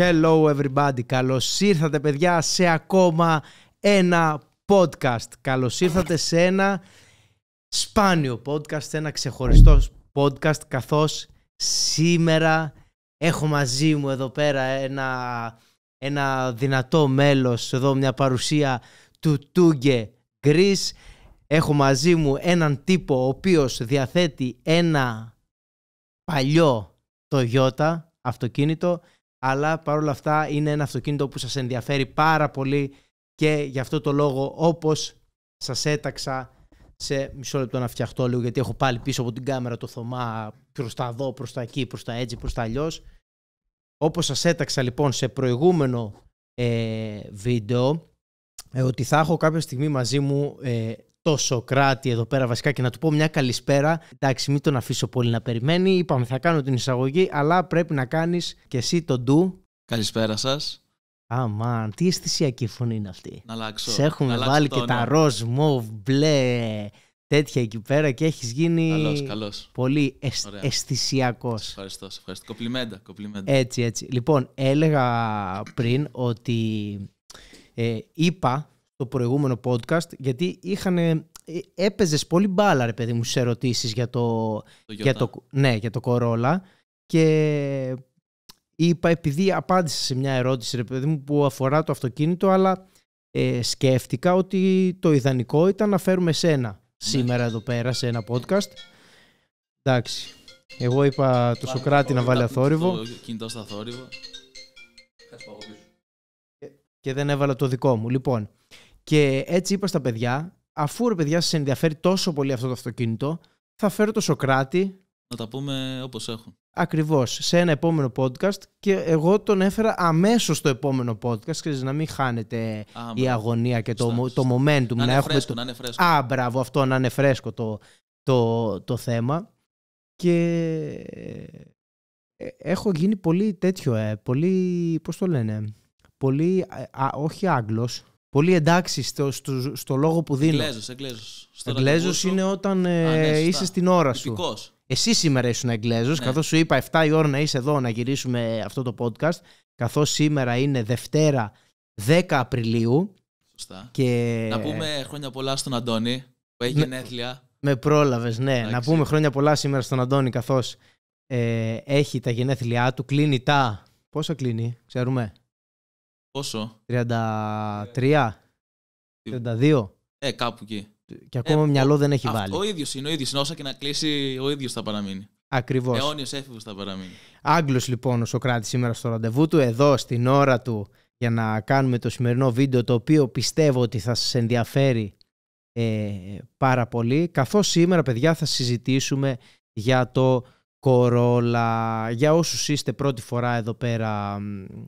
Hello everybody, καλώς ήρθατε παιδιά σε ακόμα ένα podcast. Καλώς ήρθατε σε ένα σπάνιο podcast, ένα ξεχωριστό podcast, καθώς σήμερα έχω μαζί μου εδώ πέρα ένα, ένα δυνατό μέλος, εδώ μια παρουσία του Τούγκε Γκρίς. Έχω μαζί μου έναν τύπο ο οποίος διαθέτει ένα παλιό Toyota αυτοκίνητο αλλά παρόλα αυτά είναι ένα αυτοκίνητο που σας ενδιαφέρει πάρα πολύ και γι' αυτό το λόγο όπως σας έταξα σε μισό λεπτό να φτιαχτώ λίγο γιατί έχω πάλι πίσω από την κάμερα το θωμά προς τα δω, προς τα εκεί, προς τα έτσι, προς τα αλλιώς. Όπως σας έταξα λοιπόν σε προηγούμενο ε, βίντεο ε, ότι θα έχω κάποια στιγμή μαζί μου ε, το Σοκράτη εδώ πέρα βασικά και να του πω μια καλησπέρα. Εντάξει, μην τον αφήσω πολύ να περιμένει. Είπαμε θα κάνω την εισαγωγή, αλλά πρέπει να κάνεις και εσύ τον ντου. Καλησπέρα σας. Αμάν, τι αισθησιακή φωνή είναι αυτή. Να αλλάξω. Σε έχουμε βάλει και τα ροζ, μοβ, μπλε, τέτοια εκεί πέρα και έχεις γίνει πολύ αισθησιακό. αισθησιακός. ευχαριστώ, σε ευχαριστώ. Κοπλιμέντα, Έτσι, έτσι. Λοιπόν, έλεγα πριν ότι ε, είπα το προηγούμενο podcast, γιατί είχαν, ε, έπαιζες πολύ μπάλα, ρε παιδί μου, σε ερωτήσεις για το, το για το, ναι, για το Corolla και είπα επειδή απάντησα σε μια ερώτηση, ρε παιδί μου, που αφορά το αυτοκίνητο, αλλά ε, σκέφτηκα ότι το ιδανικό ήταν να φέρουμε σένα ναι. σήμερα εδώ πέρα σε ένα podcast. Εντάξει. Εγώ είπα το Σοκράτη να βάλει αθόρυβο. Το κινητό στα θόρυβο. Και δεν έβαλα το δικό μου. Λοιπόν, και έτσι είπα στα παιδιά, αφού ρε παιδιά σας ενδιαφέρει τόσο πολύ αυτό το αυτοκίνητο, θα φέρω το Σοκράτη. Να τα πούμε όπως έχουν. Ακριβώς, σε ένα επόμενο podcast και εγώ τον έφερα αμέσως στο επόμενο podcast, Ξέρετε, να μην χάνετε η αγωνία και το, το momentum. Να, να είναι φρέσκο, το... φρέσκο. Α, μπράβο, αυτό να είναι φρέσκο το, το, το θέμα. Και ε, έχω γίνει πολύ τέτοιο, ε, πολύ, πώς το λένε, πολύ, όχι Άγγλος, πολύ εντάξει στο, στο, λόγο που δίνω. Εγγλέζο, εγγλέζο. Εγκλέζο είναι όταν ε, Α, ναι, είσαι στην ώρα σου. σου. Εσύ σήμερα ήσουν εγγλέζο, ναι. καθώς σου είπα 7 η ώρα να είσαι εδώ να γυρίσουμε αυτό το podcast. Καθώς σήμερα είναι Δευτέρα 10 Απριλίου. Σωστά. Να πούμε χρόνια πολλά στον Αντώνη που έχει γενέθλια. Με, πρόλαβες, ναι. Να πούμε χρόνια πολλά σήμερα στον Αντώνη, καθώς ε, έχει τα γενέθλιά του. Κλείνει τα. Πόσα κλείνει, ξέρουμε. Πόσο? 33. 32. Ε, κάπου εκεί. Και ακόμα ε, μυαλό δεν έχει βάλει. Ο ίδιος είναι, ο ίδιος Όσα και να κλείσει, ο ίδιος θα παραμείνει. Ακριβώς. Αιώνιος έφηβος θα παραμείνει. Άγγλος λοιπόν ο Σοκράτης σήμερα στο ραντεβού του, εδώ στην ώρα του για να κάνουμε το σημερινό βίντεο το οποίο πιστεύω ότι θα σας ενδιαφέρει ε, πάρα πολύ καθώς σήμερα παιδιά θα συζητήσουμε για το Κορόλα, για όσους είστε πρώτη φορά εδώ πέρα,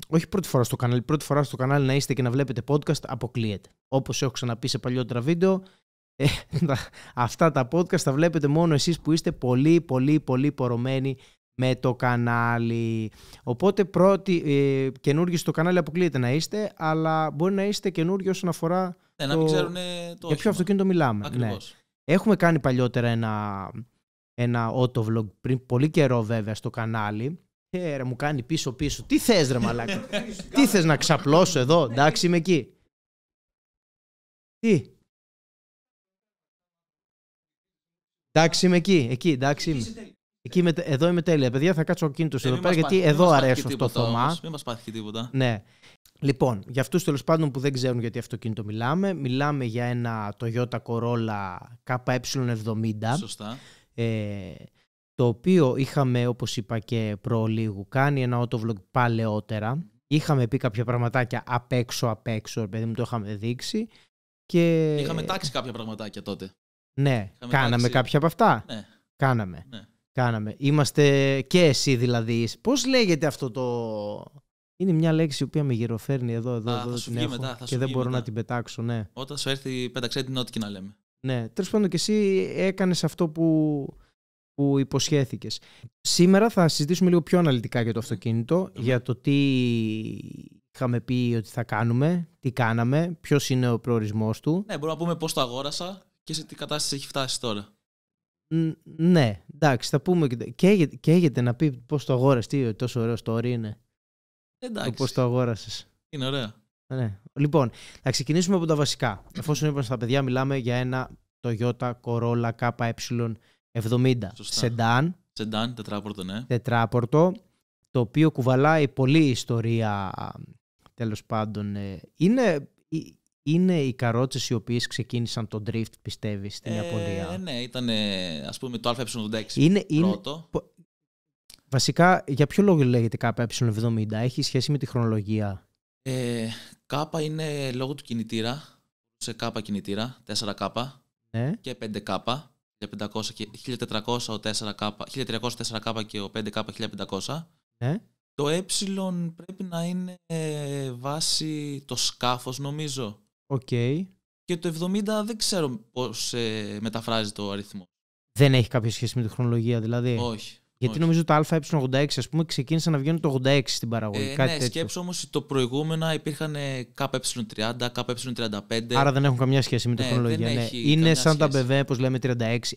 όχι πρώτη φορά στο κανάλι, πρώτη φορά στο κανάλι να είστε και να βλέπετε podcast, αποκλείεται. Όπως έχω ξαναπεί σε παλιότερα βίντεο, ε, αυτά τα podcast τα βλέπετε μόνο εσείς που είστε πολύ πολύ πολύ πορωμένοι με το κανάλι. Οπότε πρώτη ε, στο κανάλι αποκλείεται να είστε, αλλά μπορεί να είστε καινούργοι όσον αφορά... Ναι, να μην ξέρουν το Για ποιο αυτοκίνητο μιλάμε. Ναι. Ακριβώς. Έχουμε κάνει παλιότερα ένα ένα auto-vlog πριν πολύ καιρό βέβαια στο κανάλι. Ε, ρε, μου κάνει πίσω πίσω. Τι θες ρε μαλάκα. Τι θες να ξαπλώσω εδώ. Εντάξει είμαι εκεί. Τι. Εντάξει είμαι εκεί. Εκεί εντάξει είμαι. Εκεί εδώ είμαι τέλεια. Παιδιά, θα κάτσω κίνητο ε, εδώ πέρα, γιατί εδώ αρέσω αυτό το Θωμά. Μην μας πάθει τίποτα. Ναι. Λοιπόν, για αυτούς τέλος πάντων που δεν ξέρουν γιατί αυτοκίνητο μιλάμε, μιλάμε για ένα Toyota Corolla KE70. Σωστά ε, το οποίο είχαμε, όπως είπα και προλίγου, κάνει ένα autovlog παλαιότερα. Είχαμε πει κάποια πραγματάκια απ' έξω, απ' έξω, παιδί μου το είχαμε δείξει. Και... Είχαμε τάξει κάποια πραγματάκια τότε. Ναι, κάναμε κάποια από αυτά. Ναι. Κάναμε. Ναι. Κάναμε. Είμαστε και εσύ δηλαδή. Πώς λέγεται αυτό το... Είναι μια λέξη η οποία με γυροφέρνει εδώ, εδώ, εδώ. Θα σου βγει μετά, και δεν μπορώ να την πετάξω, ναι. Όταν σου έρθει, πέταξε την ό,τι και να λέμε. Ναι, τέλος πάντων και εσύ έκανες αυτό που, που υποσχέθηκες. Σήμερα θα συζητήσουμε λίγο πιο αναλυτικά για το αυτοκινητο για το τι είχαμε πει ότι θα κάνουμε, τι κάναμε, ποιος είναι ο προορισμός του. Ναι, μπορούμε να πούμε πώς το αγόρασα και σε τι κατάσταση έχει φτάσει τώρα. Ναι, εντάξει, θα πούμε. και έγινε να πει πώς το αγόρασε, τι τόσο ωραίο story είναι. Εντάξει. Πώς το αγόρασες. Είναι ωραία ναι, ναι. Λοιπόν, θα ξεκινήσουμε από τα βασικά. Εφόσον είπαμε στα παιδιά, μιλάμε για ένα Toyota Corolla KE70 Σεντάν. Σεντάν, τετράπορτο, ναι. Τετράπορτο, το οποίο κουβαλάει πολλή ιστορία, τέλος πάντων. Ε, είναι, ε, είναι οι καρότσες οι οποίες ξεκίνησαν τον drift, πιστεύεις, στην ε, Ιαπωνία. Ναι, ήταν, ας πούμε, το αε 76 είναι, πρώτο. βασικά, για ποιο λόγο λέγεται KE70, έχει σχέση με τη χρονολογία. Ε, κάπα είναι λόγω του κινητήρα, σε κάπα κινητήρα, 4K ναι. και 5K. και 1400, 4 1300 4K και ο 5K 1500. Ναι. Το ε πρέπει να είναι ε, βάση το σκάφος νομίζω. Οκ. Και το 70 δεν ξέρω πώς ε, μεταφράζει το αριθμό. Δεν έχει κάποια σχέση με τη χρονολογία δηλαδή. Όχι. Γιατί Όχι. νομίζω το ΑΕ86 ας πούμε ξεκίνησε να βγαίνει το 86 στην παραγωγή. Ε, ναι, σκέψω όμως το προηγούμενα υπήρχαν ΚΕ30, ΚΕ35. Άρα δεν έχουν καμιά σχέση με ναι, χρονολογία. Ναι. Είναι σαν τα BV, όπως λέμε, 30,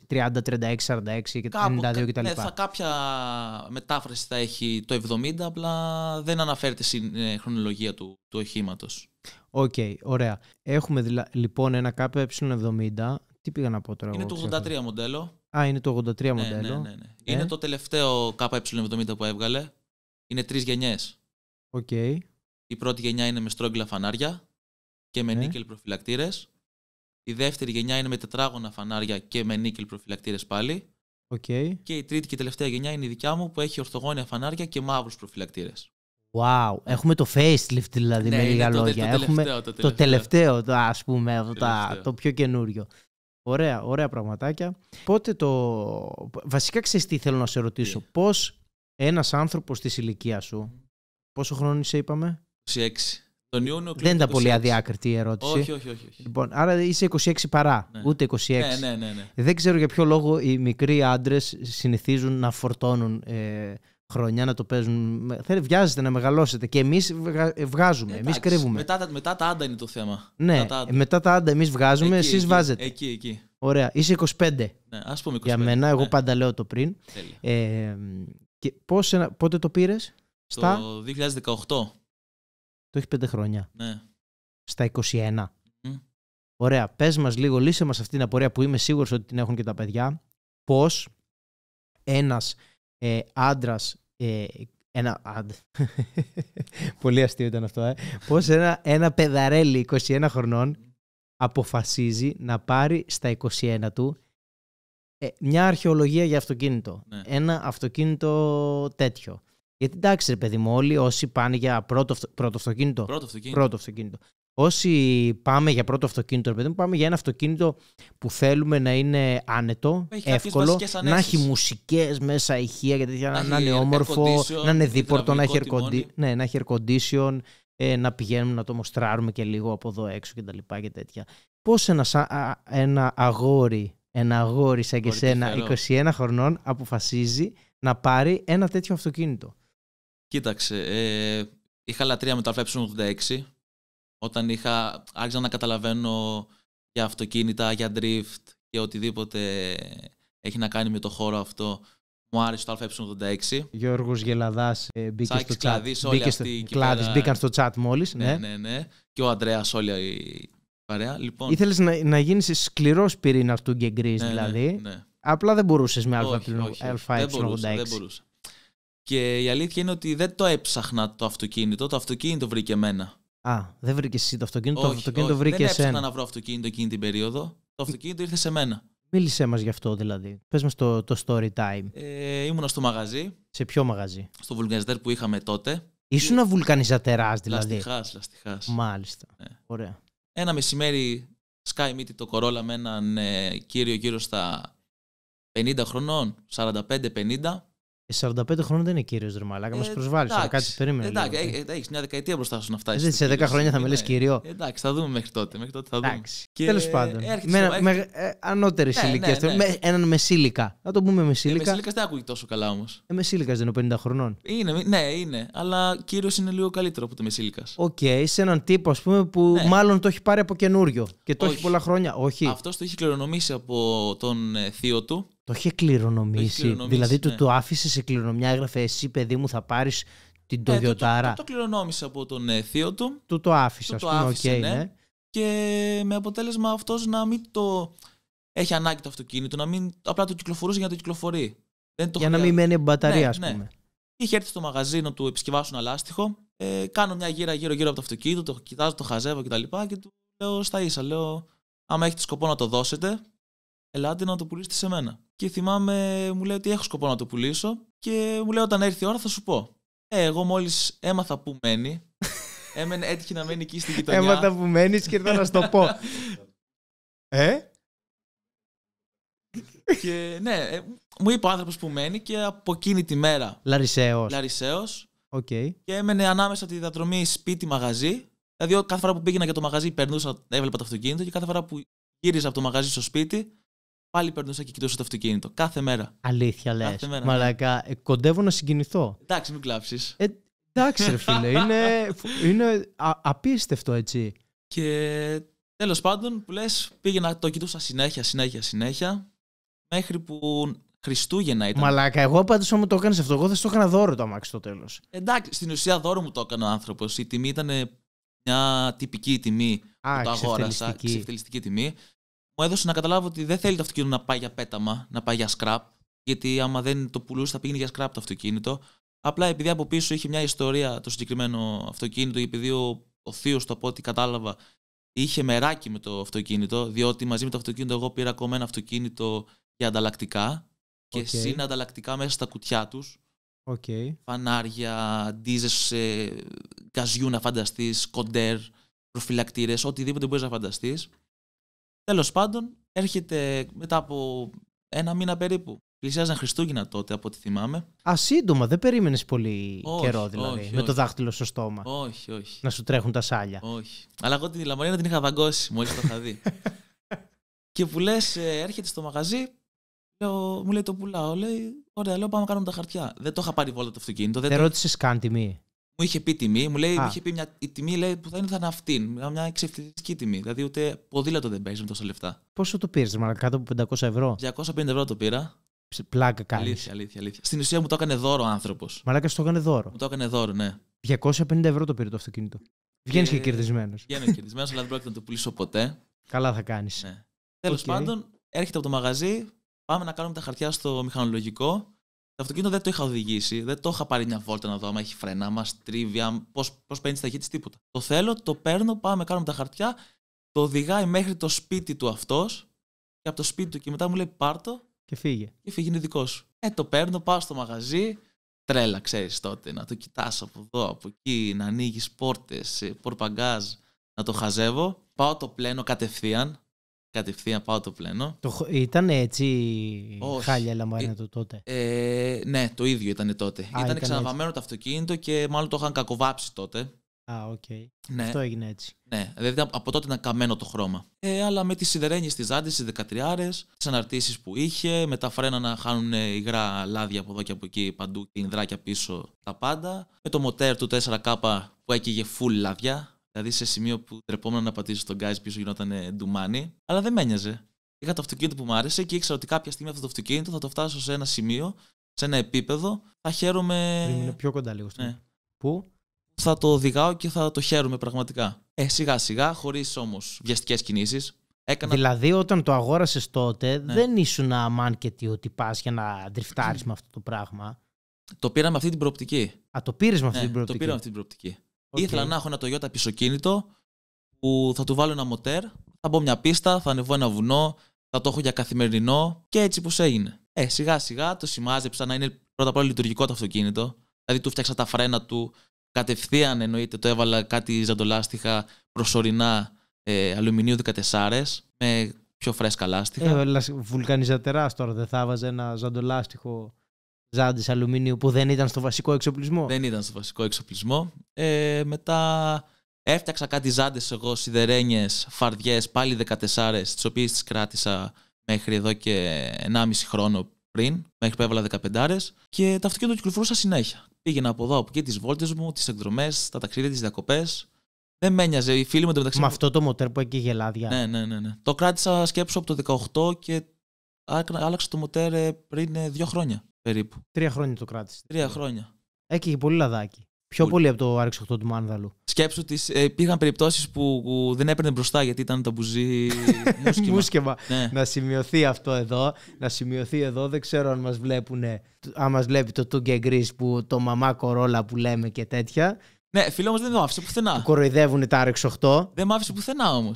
36, 46 και Κάπου, 92 κτλ. Ναι, θα κάποια μετάφραση θα έχει το 70, απλά δεν αναφέρεται στην ε, χρονολογία του, του οχήματος. Οκ, okay, ωραία. Έχουμε λοιπόν ένα ΚΕ70. Τι πήγα να πω τώρα. Είναι το 83 μοντέλο. Α, είναι το 83 ναι, μοντέλο. Ναι, ναι, ναι. Ε? Είναι το τελευταίο KY70 που έβγαλε. Είναι τρεις γενιές. Οκ. Okay. Η πρώτη γενιά είναι με στρόγγυλα φανάρια και με ναι. νίκελ προφυλακτήρες. Η δεύτερη γενιά είναι με τετράγωνα φανάρια και με νίκελ προφυλακτήρες πάλι. Okay. Και η τρίτη και η τελευταία γενιά είναι η δικιά μου που έχει ορθογόνια φανάρια και μαύρους προφυλακτήρες. Wow, έχουμε το facelift δηλαδή ναι, με λίγα λόγια. Το, το, τελευταίο, το τελευταίο, το τελευταίο, πούμε, το, τελευταίο. το πιο καινούριο. Ωραία, ωραία πραγματάκια. Πότε το. Βασικά ξέρεις τι θέλω να σε ρωτήσω. Yeah. Πώς ένας άνθρωπος της ηλικίας σου. Πόσο χρόνο είσαι, είπαμε. 26. Τον Ιούνιο Δεν ήταν πολύ αδιάκριτη η ερώτηση. Όχι, όχι, όχι. όχι. Λοιπόν, άρα είσαι 26 παρά. Ναι. Ούτε 26. Ναι, ναι, ναι, ναι, Δεν ξέρω για ποιο λόγο οι μικροί άντρες συνηθίζουν να φορτώνουν ε, χρονιά να το παίζουν. Θέλει, βιάζεστε να μεγαλώσετε. Και εμείς βγάζουμε. Εμείς κρύβουμε. Μετά, μετά, τα άντα είναι το θέμα. Ναι, μετά τα άντα, μετά εμείς βγάζουμε, εσεί βάζετε. Εκεί, εκεί. Ωραία. Είσαι 25. Ναι, ας πούμε 25. Για μένα, εγώ ναι. πάντα λέω το πριν. Ε, και πότε το πήρες, Στα. Το 2018. Το έχει 5 χρόνια. Ναι. Στα 21. Ωραία. Πες μας λίγο, λύσε μας αυτή την απορία που είμαι σίγουρος ότι την έχουν και τα παιδιά. Πώς ένας ε, άντρας ε, ένα. Πολύ αστείο ήταν αυτό, ε. Πώς ένα, ένα παιδαρέλι 21 χρονών αποφασίζει να πάρει στα 21 του ε, μια αρχαιολογία για αυτοκίνητο. Ναι. Ένα αυτοκίνητο τέτοιο. Γιατί εντάξει, ρε παιδί μου, όλοι όσοι πάνε για πρώτο, αυτοκίνητο. Πρώτο αυτοκίνητο. Πρώτο αυτοκίνητο. Όσοι πάμε για πρώτο αυτοκίνητο, ρε παιδί πάμε για ένα αυτοκίνητο που θέλουμε να είναι άνετο, έχει εύκολο, να έχει μουσικές μέσα, ηχεία και να, να είναι όμορφο, να είναι δίπορτο, να έχει air, ναι, να έχει condition, ε, να πηγαίνουμε να το μοστράρουμε και λίγο από εδώ έξω κτλ. Πώς ένας, ένα αγόρι, ένα αγόρι σαν και σένα, 21 χρονών, αποφασίζει να πάρει ένα τέτοιο αυτοκίνητο. Κοίταξε, ε, είχα λατρεία με το ΑΕ86 όταν είχα, άρχισα να καταλαβαίνω για αυτοκίνητα, για drift και οτιδήποτε έχει να κάνει με το χώρο αυτό. Μου άρεσε το ΑΕ86. Γιώργος Γελαδάς ε, μπήκε Σάκης στο chat. Μπήκε Κλάδης, μπήκαν στο chat μόλις. Ναι, ναι, ναι. ναι. Και ο Ανδρέας όλη η παρέα. Λοιπόν... Ήθελες να, να γίνεις σκληρός πυρήνας του Γκεγκρής ναι, ναι, δηλαδή. Ναι, Απλά δεν μπορούσες με ΑΕ86. Δεν μπορούσα. Και η αλήθεια είναι ότι δεν το έψαχνα το αυτοκίνητο. Το αυτοκίνητο βρήκε εμένα. Α, δεν βρήκε εσύ το αυτοκίνητο. Όχι, το αυτοκίνητο όχι, βρήκε δεν έψαχνα να βρω αυτοκίνητο εκείνη την περίοδο. Το αυτοκίνητο ήρθε σε μένα. Μίλησέ μας γι' αυτό δηλαδή. Πες μας το, το story time. Ε, ήμουνα στο μαγαζί. Σε ποιο μαγαζί. Στο βουλκανιζατέρ που είχαμε τότε. Ήσουν ένα βουλκανιζατεράς δηλαδή. Λαστιχάς, λαστιχάς. Μάλιστα. Ε. Ωραία. Ένα μεσημέρι σκάει το κορόλα με έναν ε, κύριο γύρω στα 50 χρονών, 45-50. 45 ε, χρόνια δεν είναι κύριος Δερμαλάκα, μας ε, προσβάλλεις. Κάτι κάτι περίμενε. Εντάξει, έχεις μια δεκαετία μπροστά σου να φτάσεις. Ε, σε 10 χρόνια θα με λε κύριο. Εντάξει, θα δούμε μέχρι τότε. Μέχρι τότε θα δούμε. Τέλος πάντων. Με ανώτερη ναι, ναι, ναι. με, Έναν μεσήλικα. Να το πούμε μεσήλικα. Μεσήλικα δεν ακούγεται τόσο καλά όμως. Ε, μεσήλικα δεν είναι 50 χρονών. Είναι, ναι, είναι. Αλλά κύριος είναι λίγο καλύτερο από το μεσήλικα. Οκ, σε έναν τύπο ας πούμε που μάλλον το έχει πάρει από καινούριο και το έχει πολλά χρόνια. Αυτός το έχει κληρονομήσει από τον θείο του το είχε κληρονομήσει. δηλαδή ναι. του το άφησε σε κληρονομιά, έγραφε εσύ παιδί μου θα πάρεις την ναι, Το, το, το κληρονόμησε από τον ε, θείο του. Του το άφησε, το άφησε, ναι. Ναι. Και με αποτέλεσμα αυτός να μην το έχει ανάγκη το αυτοκίνητο, να μην απλά το κυκλοφορούσε για να το κυκλοφορεί. Δεν το για να μην μένει μπαταρία, ας ναι, πούμε. Είχε έρθει στο μαγαζί να του επισκευάσουν ένα Ε, κάνω μια γύρα γύρω-γύρω από το αυτοκίνητο, το κοιτάζω, το χαζεύω κτλ. Και, και του λέω στα ίσα, λέω, άμα έχετε σκοπό να το δώσετε, ελάτε να το πουλήσετε σε μένα. Και θυμάμαι, μου λέει ότι έχω σκοπό να το πουλήσω και μου λέει όταν έρθει η ώρα θα σου πω. Ε, εγώ μόλις έμαθα που μένει. Έμενε, έτυχε να μένει εκεί στην γειτονιά. Έμαθα που μένεις και ήρθα να σου το πω. ε? και ναι, ε, μου είπε ο άνθρωπος που μένει και από εκείνη τη μέρα. Λαρισαίος. Λαρισαίος. Okay. Και έμενε ανάμεσα τη διαδρομή σπίτι-μαγαζί. Δηλαδή, κάθε φορά που πήγαινα για το μαγαζί, περνούσα, έβλεπα το αυτοκίνητο και κάθε φορά που γύριζα από το μαγαζί στο σπίτι, Πάλι περνούσα και κοιτούσα το αυτοκίνητο. Κάθε μέρα. Αλήθεια λε. Ναι. Μαλακά, ε, κοντεύω να συγκινηθώ. Εντάξει, μην κλάψεις. Ε, εντάξει, ρε φίλε. είναι είναι απίστευτο έτσι. Και τέλος πάντων, που λες, πήγαινα, το κοιτούσα συνέχεια, συνέχεια, συνέχεια. Μέχρι που Χριστούγεννα ήταν. Μαλάκα, εγώ πάντως όμω το έκανες αυτό. Εγώ δεν το έκανα δώρο το αμάξι στο τέλος. Εντάξει, στην ουσία δώρο μου το έκανε ο άνθρωπος. Η τιμή ήταν μια τυπική τιμή Α, που το αγόρασα. Ξεφτελιστική τιμή μου έδωσε να καταλάβω ότι δεν θέλει το αυτοκίνητο να πάει για πέταμα, να πάει για scrap. Γιατί άμα δεν το πουλούσε, θα πήγαινε για scrap το αυτοκίνητο. Απλά επειδή από πίσω είχε μια ιστορία το συγκεκριμένο αυτοκίνητο, επειδή ο, ο θείος του, από ό,τι κατάλαβα, είχε μεράκι με το αυτοκίνητο, διότι μαζί με το αυτοκίνητο εγώ πήρα ακόμα ένα αυτοκίνητο για ανταλλακτικά και okay. συν μέσα στα κουτιά τους. Okay. Φανάρια, ντίζες, ε, καζιούνα να φανταστείς, κοντέρ, προφυλακτήρες, οτιδήποτε μπορείς να φανταστείς. Τέλος πάντων, έρχεται μετά από ένα μήνα περίπου. Πλησιάζαν Χριστούγεννα τότε, από ό,τι θυμάμαι. Α, δεν περίμενες πολύ καιρό δηλαδή. με το δάχτυλο στο στόμα. Όχι, όχι. Να σου τρέχουν τα σάλια. Όχι. Αλλά εγώ την λαμαρίνα την είχα δαγκώσει μόλις το είχα δει. και που λες, ε, έρχεται στο μαγαζί, λέω, μου λέει το πουλάω. Λέει, ωραία, λέω πάμε να κάνουμε τα χαρτιά. Δεν το είχα πάρει βόλτα το αυτοκίνητο. Δεν, ρώτησε καν τιμή μου είχε πει τιμή, μου λέει, Α. μου είχε πει μια η τιμή λέει, που θα είναι αυτή, Μια εξευθυντική τιμή. Δηλαδή ούτε ποδήλατο δεν παίζει με τόσα λεφτά. Πόσο το πήρες, Μαλάκα, κάτω από 500 ευρώ. 250 ευρώ το πήρα. Πλάκα κάνεις. Αλήθεια, αλήθεια, αλήθεια. Στην ουσία μου το έκανε δώρο ο άνθρωπος. Μαλάκα σου το έκανε δώρο. Μου το έκανε δώρο, ναι. 250 ευρώ το πήρε το αυτοκίνητο. Βγαίνει και, και κερδισμένος. Βγαίνω κερδισμένος, αλλά δεν πρόκειται να το πουλήσω ποτέ. Καλά θα κάνεις. Ναι. Τέλος okay. πάντων, έρχεται από το μαγαζί, πάμε να κάνουμε τα χαρτιά στο μηχανολογικό. Το αυτοκίνητο δεν το είχα οδηγήσει, δεν το είχα πάρει μια βόλτα να δω άμα έχει φρένα, μα τρίβει, πώς πώς παίρνεις ταχύτητε, τίποτα. Το θέλω, το παίρνω, πάμε, κάνουμε τα χαρτιά, το οδηγάει μέχρι το σπίτι του αυτός και από το σπίτι του και μετά μου λέει πάρτο. Και φύγε. Και φύγει, είναι δικός σου. Ε, το παίρνω, πάω στο μαγαζί, τρέλα, ξέρεις τότε, να το κοιτάς από εδώ, από εκεί, να ανοίγεις πόρτες, ε, πορπαγκάζ, να το χαζεύω. Πάω το πλένω κατευθείαν, κατευθείαν πάω το πλένω. Το, ήταν έτσι Όχι. χάλια λαμβάνια ε, το τότε. Ε, ναι, το ίδιο ήταν τότε. ήταν ξαναβαμμένο το αυτοκίνητο και μάλλον το είχαν κακοβάψει τότε. Α, οκ. Okay. Ναι. Αυτό έγινε έτσι. Ναι, δηλαδή από τότε ήταν καμένο το χρώμα. Ε, αλλά με τις σιδερένιες της ζάντης, τι 13 άρες, τις αναρτήσεις που είχε, με τα φρένα να χάνουν υγρά λάδια από εδώ και από εκεί παντού την πίσω τα πάντα. Με το μοτέρ του 4K που έκυγε full λαδιά. Δηλαδή σε σημείο που τρεπόμουν να πατήσω τον guys πίσω γινόταν ε, ντουμάνι, αλλά δεν με ένοιαζε. Είχα το αυτοκίνητο που μου άρεσε και ήξερα ότι κάποια στιγμή αυτό το αυτοκίνητο θα το φτάσω σε ένα σημείο, σε ένα επίπεδο, θα χαίρομαι. Είναι πιο κοντά λίγο ναι. Πού? Θα το οδηγάω και θα το χαίρομαι πραγματικά. Ε, σιγά σιγά, χωρίς όμως βιαστικές κινήσεις. Έκανα... Δηλαδή, όταν το αγόρασες τότε, ναι. δεν ήσουν αμάνκετη ότι πας για να ντριφτάρεις ναι. με αυτό το πράγμα. Το πήρα αυτή την προοπτική. Α, το πήρες με αυτή ναι, την προοπτική. Το πήραμε με αυτή την προοπτική. Ήθελα να έχω ένα Toyota πισωκίνητο που θα του βάλω ένα μοτέρ, θα μπω μια πίστα, θα ανεβώ ένα βουνό, θα το έχω για καθημερινό και έτσι πώ έγινε. Ε, σιγά σιγά το σημάζεψα να είναι πρώτα απ' όλα λειτουργικό το αυτοκίνητο. Δηλαδή του φτιάξα τα φρένα του, κατευθείαν εννοείται το έβαλα κάτι ζαντολάστιχα προσωρινά ε, αλουμινίου 14 με πιο φρέσκα λάστιχα. Ε, βουλκανιζατεράς τώρα δεν θα έβαζε ένα ζαντολάστιχο ζάντε αλουμίνιου που δεν ήταν στο βασικό εξοπλισμό. Δεν ήταν στο βασικό εξοπλισμό. Ε, μετά έφτιαξα κάτι ζάντες εγώ, σιδερένιες, φαρδιές, πάλι 14, τις οποίες τις κράτησα μέχρι εδώ και 1,5 χρόνο πριν, μέχρι που έβαλα 15 και τα αυτοκίνητα κυκλοφορούσα συνέχεια. Πήγαινα από εδώ, από εκεί, τις βόλτες μου, τις εκδρομές, τα ταξίδια, τις διακοπές. Δεν με ένοιαζε. Οι φίλοι μου το μεταξύ. Με αυτό το μοτέρ που έχει γελάδια. Ναι, ναι, ναι, ναι. Το κράτησα σκέψω από το 18 και άλλαξα το μοτέρ ε, πριν ε, δύο χρόνια περίπου. Τρία χρόνια το κράτησες. Τρία δηλαδή. χρόνια. Έκαιγε πολύ λαδάκι. Πιο πολύ, από το RX8 του Μάνδαλου. Σκέψου ότι ε, υπήρχαν περιπτώσεις που δεν έπαιρνε μπροστά γιατί ήταν τα μπουζί μουσκεμα. Ναι. Να σημειωθεί αυτό εδώ. Να σημειωθεί εδώ. Δεν ξέρω αν μας βλέπουν. Αν μας βλέπει το Τούγκε Γκρι που το μαμά κορόλα που λέμε και τέτοια. Ναι, φίλο όμως δεν το άφησε πουθενά. κοροϊδεύουν τα RX8. Δεν μ' άφησε πουθενά όμως.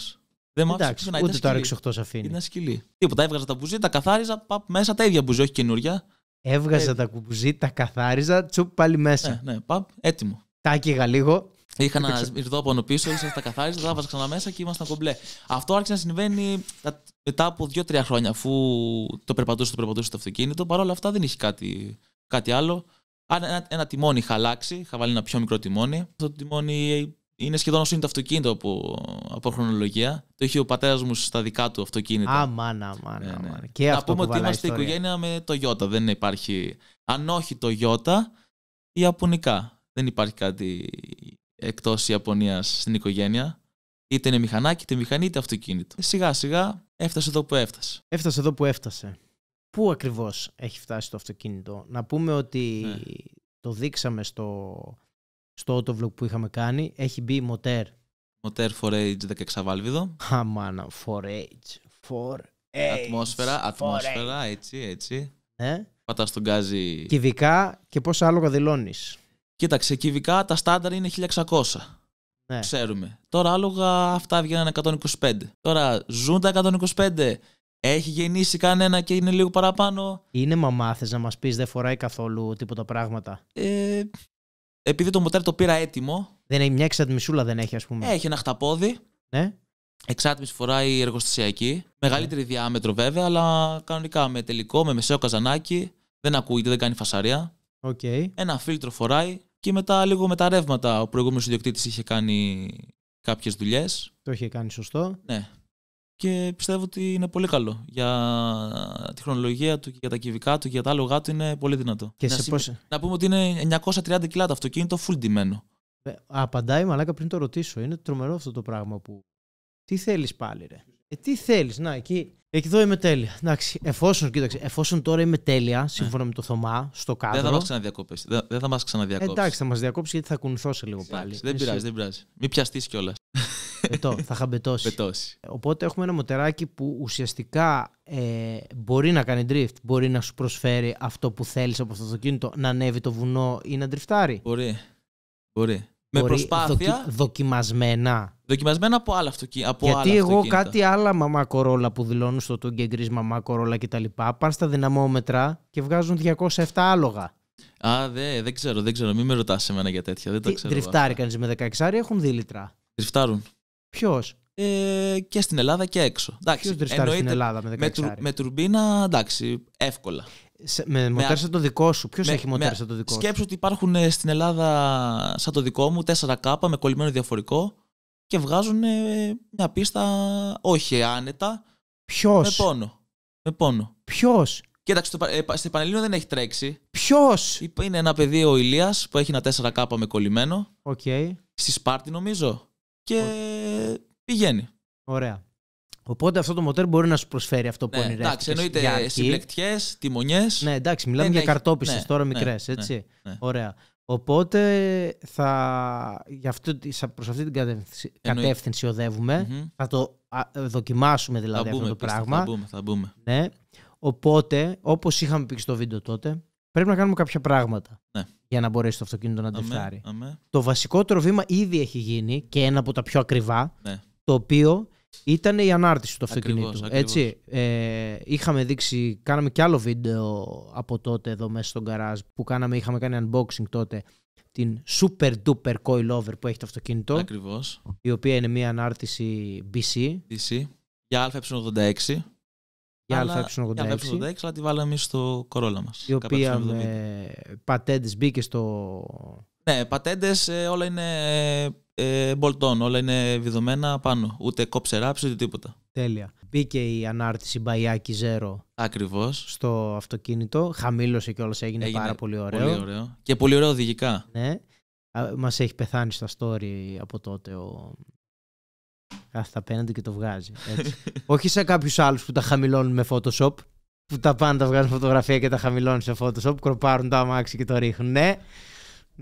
Δεν μ' άφησε πουθενά. Ούτε το RX8 σε είναι σκυλή. Τίποτα, έβγαζα τα μπουζί, τα καθάριζα, μέσα τα ίδια μπουζί, όχι καινούρια. Έβγαζα τα κουμπουζί, τα καθάριζα, τσουπ πάλι μέσα. Ναι, ναι, παπ, έτοιμο. Τα λίγο. Είχα ένα από πίσω, ήρθα τα καθάριζα, τα βάζα ξανά μέσα και ήμασταν κομπλέ. Αυτό άρχισε να συμβαίνει μετά από 2-3 χρόνια, αφού το περπατούσε, το περπατούσε αυτοκίνητο. Παρ' όλα αυτά δεν είχε κάτι, κάτι άλλο. ένα, ένα τιμόνι είχα αλλάξει, είχα βάλει ένα πιο μικρό τιμόνι. Αυτό το τιμόνι είναι σχεδόν όσο είναι το αυτοκίνητο από, από χρονολογία. Το έχει ο πατέρας μου στα δικά του αυτοκίνητα. Αμάν, αμάν. Ναι, ναι. Να πούμε ότι είμαστε ιστορία. οικογένεια με το Ιώτα. Δεν υπάρχει. Αν όχι το Ιώτα, Ιαπωνικά. Δεν υπάρχει κάτι εκτός Ιαπωνίας στην οικογένεια. Είτε είναι μηχανάκι, είτε μηχανή, είτε αυτοκίνητο. Ε, σιγά σιγά έφτασε εδώ που έφτασε. Έφτασε εδώ που έφτασε. Πού ακριβώς έχει φτάσει το αυτοκίνητο. Να πούμε ότι ναι. το δείξαμε στο στο autovlog που είχαμε κάνει, έχει μπει μοτέρ. Μοτέρ 4H 16 βάλβιδο. Αμάνα, 4H. 4H. Ατμόσφαιρα, ατμόσφαιρα, έτσι, έτσι. Ε? Πατάς τον γκάζι. Κυβικά και πόσα άλογα δηλώνεις. Κοίταξε, κυβικά τα στάνταρ είναι 1600. Ναι. Ξέρουμε. Τώρα άλογα αυτά βγαίνουν 125. Τώρα ζουν τα 125. Έχει γεννήσει κανένα και είναι λίγο παραπάνω. Είναι μαμάθε να μας πεις, δεν φοράει καθόλου τίποτα πράγματα. Ε, επειδή το μοτέρ το πήρα έτοιμο. Δεν έχει, μια εξατμισούλα δεν έχει, ας πούμε. Έχει ένα χταπόδι. Ναι. Εξάτμιση φοράει εργοστασιακή. Μεγαλύτερη διάμετρο βέβαια, αλλά κανονικά με τελικό, με μεσαίο καζανάκι. Δεν ακούγεται, δεν κάνει φασαρία. Okay. Ένα φίλτρο φοράει και μετά λίγο με τα ρεύματα. Ο προηγούμενος ιδιοκτήτης είχε κάνει κάποιες δουλειές. Το είχε κάνει σωστό. Ναι και πιστεύω ότι είναι πολύ καλό. Για τη χρονολογία του και για τα κυβικά του και για τα άλογά του είναι πολύ δυνατό. Και να, σε να πούμε ότι είναι 930 κιλά το αυτοκίνητο, full ντυμένο. Ε, απαντάει μαλάκα πριν το ρωτήσω. Είναι τρομερό αυτό το πράγμα που. Τι θέλεις πάλι, ρε. Ε, τι θέλεις, να εκεί. Εκεί εδώ είμαι τέλεια. Εντάξει, εφόσον, κοίταξε, εφόσον τώρα είμαι τέλεια, ναι. σύμφωνα με το Θωμά, στο κάτω. Δεν θα μα ξαναδιακόψει. Δεν, θα μας ξαναδιακόψεις. Ε, εντάξει, θα μας διακόψεις γιατί θα κουνηθώ σε λίγο πάλι. δεν πειράζει, δεν πειράζει. Μην πιαστείς κιόλας θα χαμπετώσει. πετώσει Οπότε έχουμε ένα μοτεράκι που ουσιαστικά ε, μπορεί να κάνει drift, μπορεί να σου προσφέρει αυτό που θέλεις από αυτό το αυτοκίνητο, να ανέβει το βουνό ή να ντριφτάρει. Μπορεί. Μπορεί. Με προσπάθεια. Δοκι, δοκιμασμένα. Δοκιμασμένα από άλλα αυτοκίνητα. Γιατί εγώ κάτι άλλα μαμά κορόλα που δηλώνουν στο του γκεγκρι μαμά κορόλα κτλ. Πάνε στα δυναμόμετρα και βγάζουν 207 άλογα. Α, δε, δεν ξέρω, δεν ξέρω. Μην με ρωτάς εμένα για τέτοια. Δεν τα ξέρω. Τριφτάρει κανείς με 16 έχουν δίλητρα. Τριφτάρουν. Ποιος. Ε, και στην Ελλάδα και έξω. Ποιος τριστάρει στην Ελλάδα με 16 με, τουρ, με τουρμπίνα, εντάξει, εύκολα. Σε, με μοτέρ σαν το δικό σου. Ποιος έχει μοτέρ σαν το δικό σου. Σκέψου ότι υπάρχουν ε, στην Ελλάδα σαν το δικό μου 4K με κολλημένο διαφορικό και βγάζουν ε, μια πίστα όχι άνετα. Ποιος. Με πόνο. Με πόνο. Ποιος. Κοίταξε, στο ε, Πανελλήνιο δεν έχει τρέξει. Ποιος. Είναι ένα παιδί ο Ηλίας που έχει ένα 4K με κολλημένο. Okay. Στη Σπάρτη νομίζω και πηγαίνει. Ωραία. Οπότε αυτό το μοτέρ μπορεί να σου προσφέρει αυτό που ναι, Εντάξει, εννοείται συμπλεκτιέ, τιμονιές. Ναι, εντάξει, μιλάμε για έχει... Ναι, τώρα ναι, μικρές, ναι, έτσι. Ωραία. Οπότε θα, για αυτό, προς αυτή την κατευθυνση κατεύθυνση Θα το δοκιμάσουμε δηλαδή θα αυτό το πράγμα. Θα μπούμε, θα μπούμε. Ναι. Οπότε, όπως είχαμε πει στο βίντεο τότε, Πρέπει να κάνουμε κάποια πράγματα ναι. για να μπορέσει το αυτοκίνητο να αντιφτάρει. Το βασικότερο βήμα ήδη έχει γίνει και ένα από τα πιο ακριβά, ναι. το οποίο ήταν η ανάρτηση του αυτοκινήτου. Ακριβώς, ακριβώς. ε, είχαμε δείξει, κάναμε και άλλο βίντεο από τότε εδώ μέσα στον καράζ που κάναμε, είχαμε κάνει unboxing τότε την super duper coilover που έχει το αυτοκίνητο. Ακριβώς. Η οποία είναι μια ανάρτηση BC. BC. Για α86. Για α86, αλλά τη βάλαμε εμείς στο κορόλα μας. Η οποία με πατέντες μπήκε στο. Ναι, πατέντες ε, όλα είναι μπολτών, ε, όλα είναι βιδωμένα πάνω. Ούτε κόψε ράψη, ούτε τίποτα. Τέλεια. Μπήκε η ανάρτηση Μπαϊάκι Ζέρο. Ακριβώς. Στο αυτοκίνητο. Χαμήλωσε κιόλας, έγινε, έγινε πάρα πολύ ωραίο. Πολύ ωραίο. Και πολύ ωραίο οδηγικά. Ναι. Μας έχει πεθάνει στα story από τότε ο, Κάθεται απέναντι και το βγάζει. Έτσι. Όχι σε κάποιους άλλους που τα χαμηλώνουν με Photoshop. Που τα πάντα βγάζουν φωτογραφία και τα χαμηλώνουν σε Photoshop. Κροπάρουν το αμάξι και το ρίχνουν. Ναι.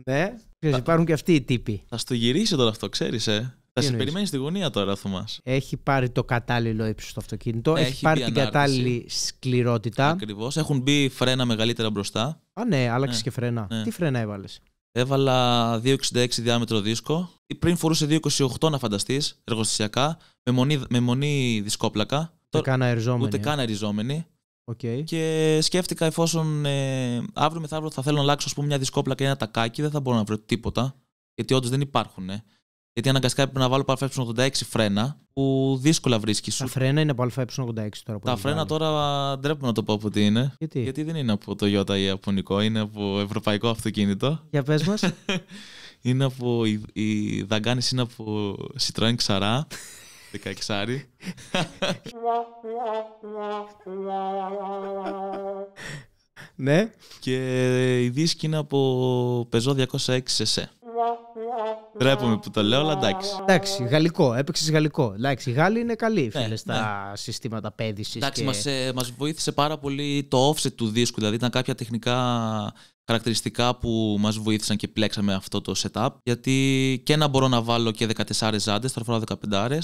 Ναι. υπάρχουν και αυτοί οι τύποι. Θα στο γυρίσει τώρα αυτό, ξέρεις. Ε. Θα σε περιμένεις στη γωνία τώρα ο Έχει πάρει το κατάλληλο ύψος στο αυτοκίνητο. Έχει, πάρει την κατάλληλη σκληρότητα. Ακριβώς. Έχουν μπει φρένα μεγαλύτερα μπροστά. Α, ναι, άλλαξες ναι. και φρένα. Ναι. Τι φρένα έβαλες. Έβαλα 2,66 διάμετρο δίσκο. Πριν φορούσε 2,28 να φανταστείς, εργοστασιακά, με μονή, με μονή δισκόπλακα. Ούτε καν αεριζόμενη. Ούτε ε. καν αεριζόμενη. Okay. Και σκέφτηκα εφόσον ε, αύριο μεθαύριο θα θέλω να αλλάξω πούμε, μια δισκόπλακα ή ένα τακάκι, δεν θα μπορώ να βρω τίποτα. Γιατί όντως δεν υπάρχουν. Ε. Γιατί αναγκαστικά έπρεπε να βάλω ΠΑΕ86 φρένα, που δύσκολα βρίσκει. Τα φρένα είναι από ΑΕ86 τώρα. Τα φρένα τώρα ντρέπουμε να το πω από τι είναι. Γιατί? Γιατί δεν είναι από το Ιώτα ή Ιαπωνικό, είναι από ευρωπαϊκό αυτοκίνητο. Για πες μας. είναι από. Η, δαγκάνης είναι από Citroën Ξαρά. 16 Ναι. Και η δίσκη είναι από Peugeot 206 SE. Τρέπομαι που το λέω, αλλά εντάξει. Εντάξει, γαλλικό, έπαιξες γαλλικό. Εντάξει, οι Γάλλοι είναι καλοί ναι, φίλες στα ναι. συστήματα παίδηση. Εντάξει, μας ε, μας βοήθησε πάρα πολύ το offset του δίσκου. Δηλαδή, ήταν κάποια τεχνικά χαρακτηριστικά που μας βοήθησαν και πλέξαμε αυτό το setup. Γιατί και να μπορώ να βάλω και 14 ζάντες, τώρα φοράω 15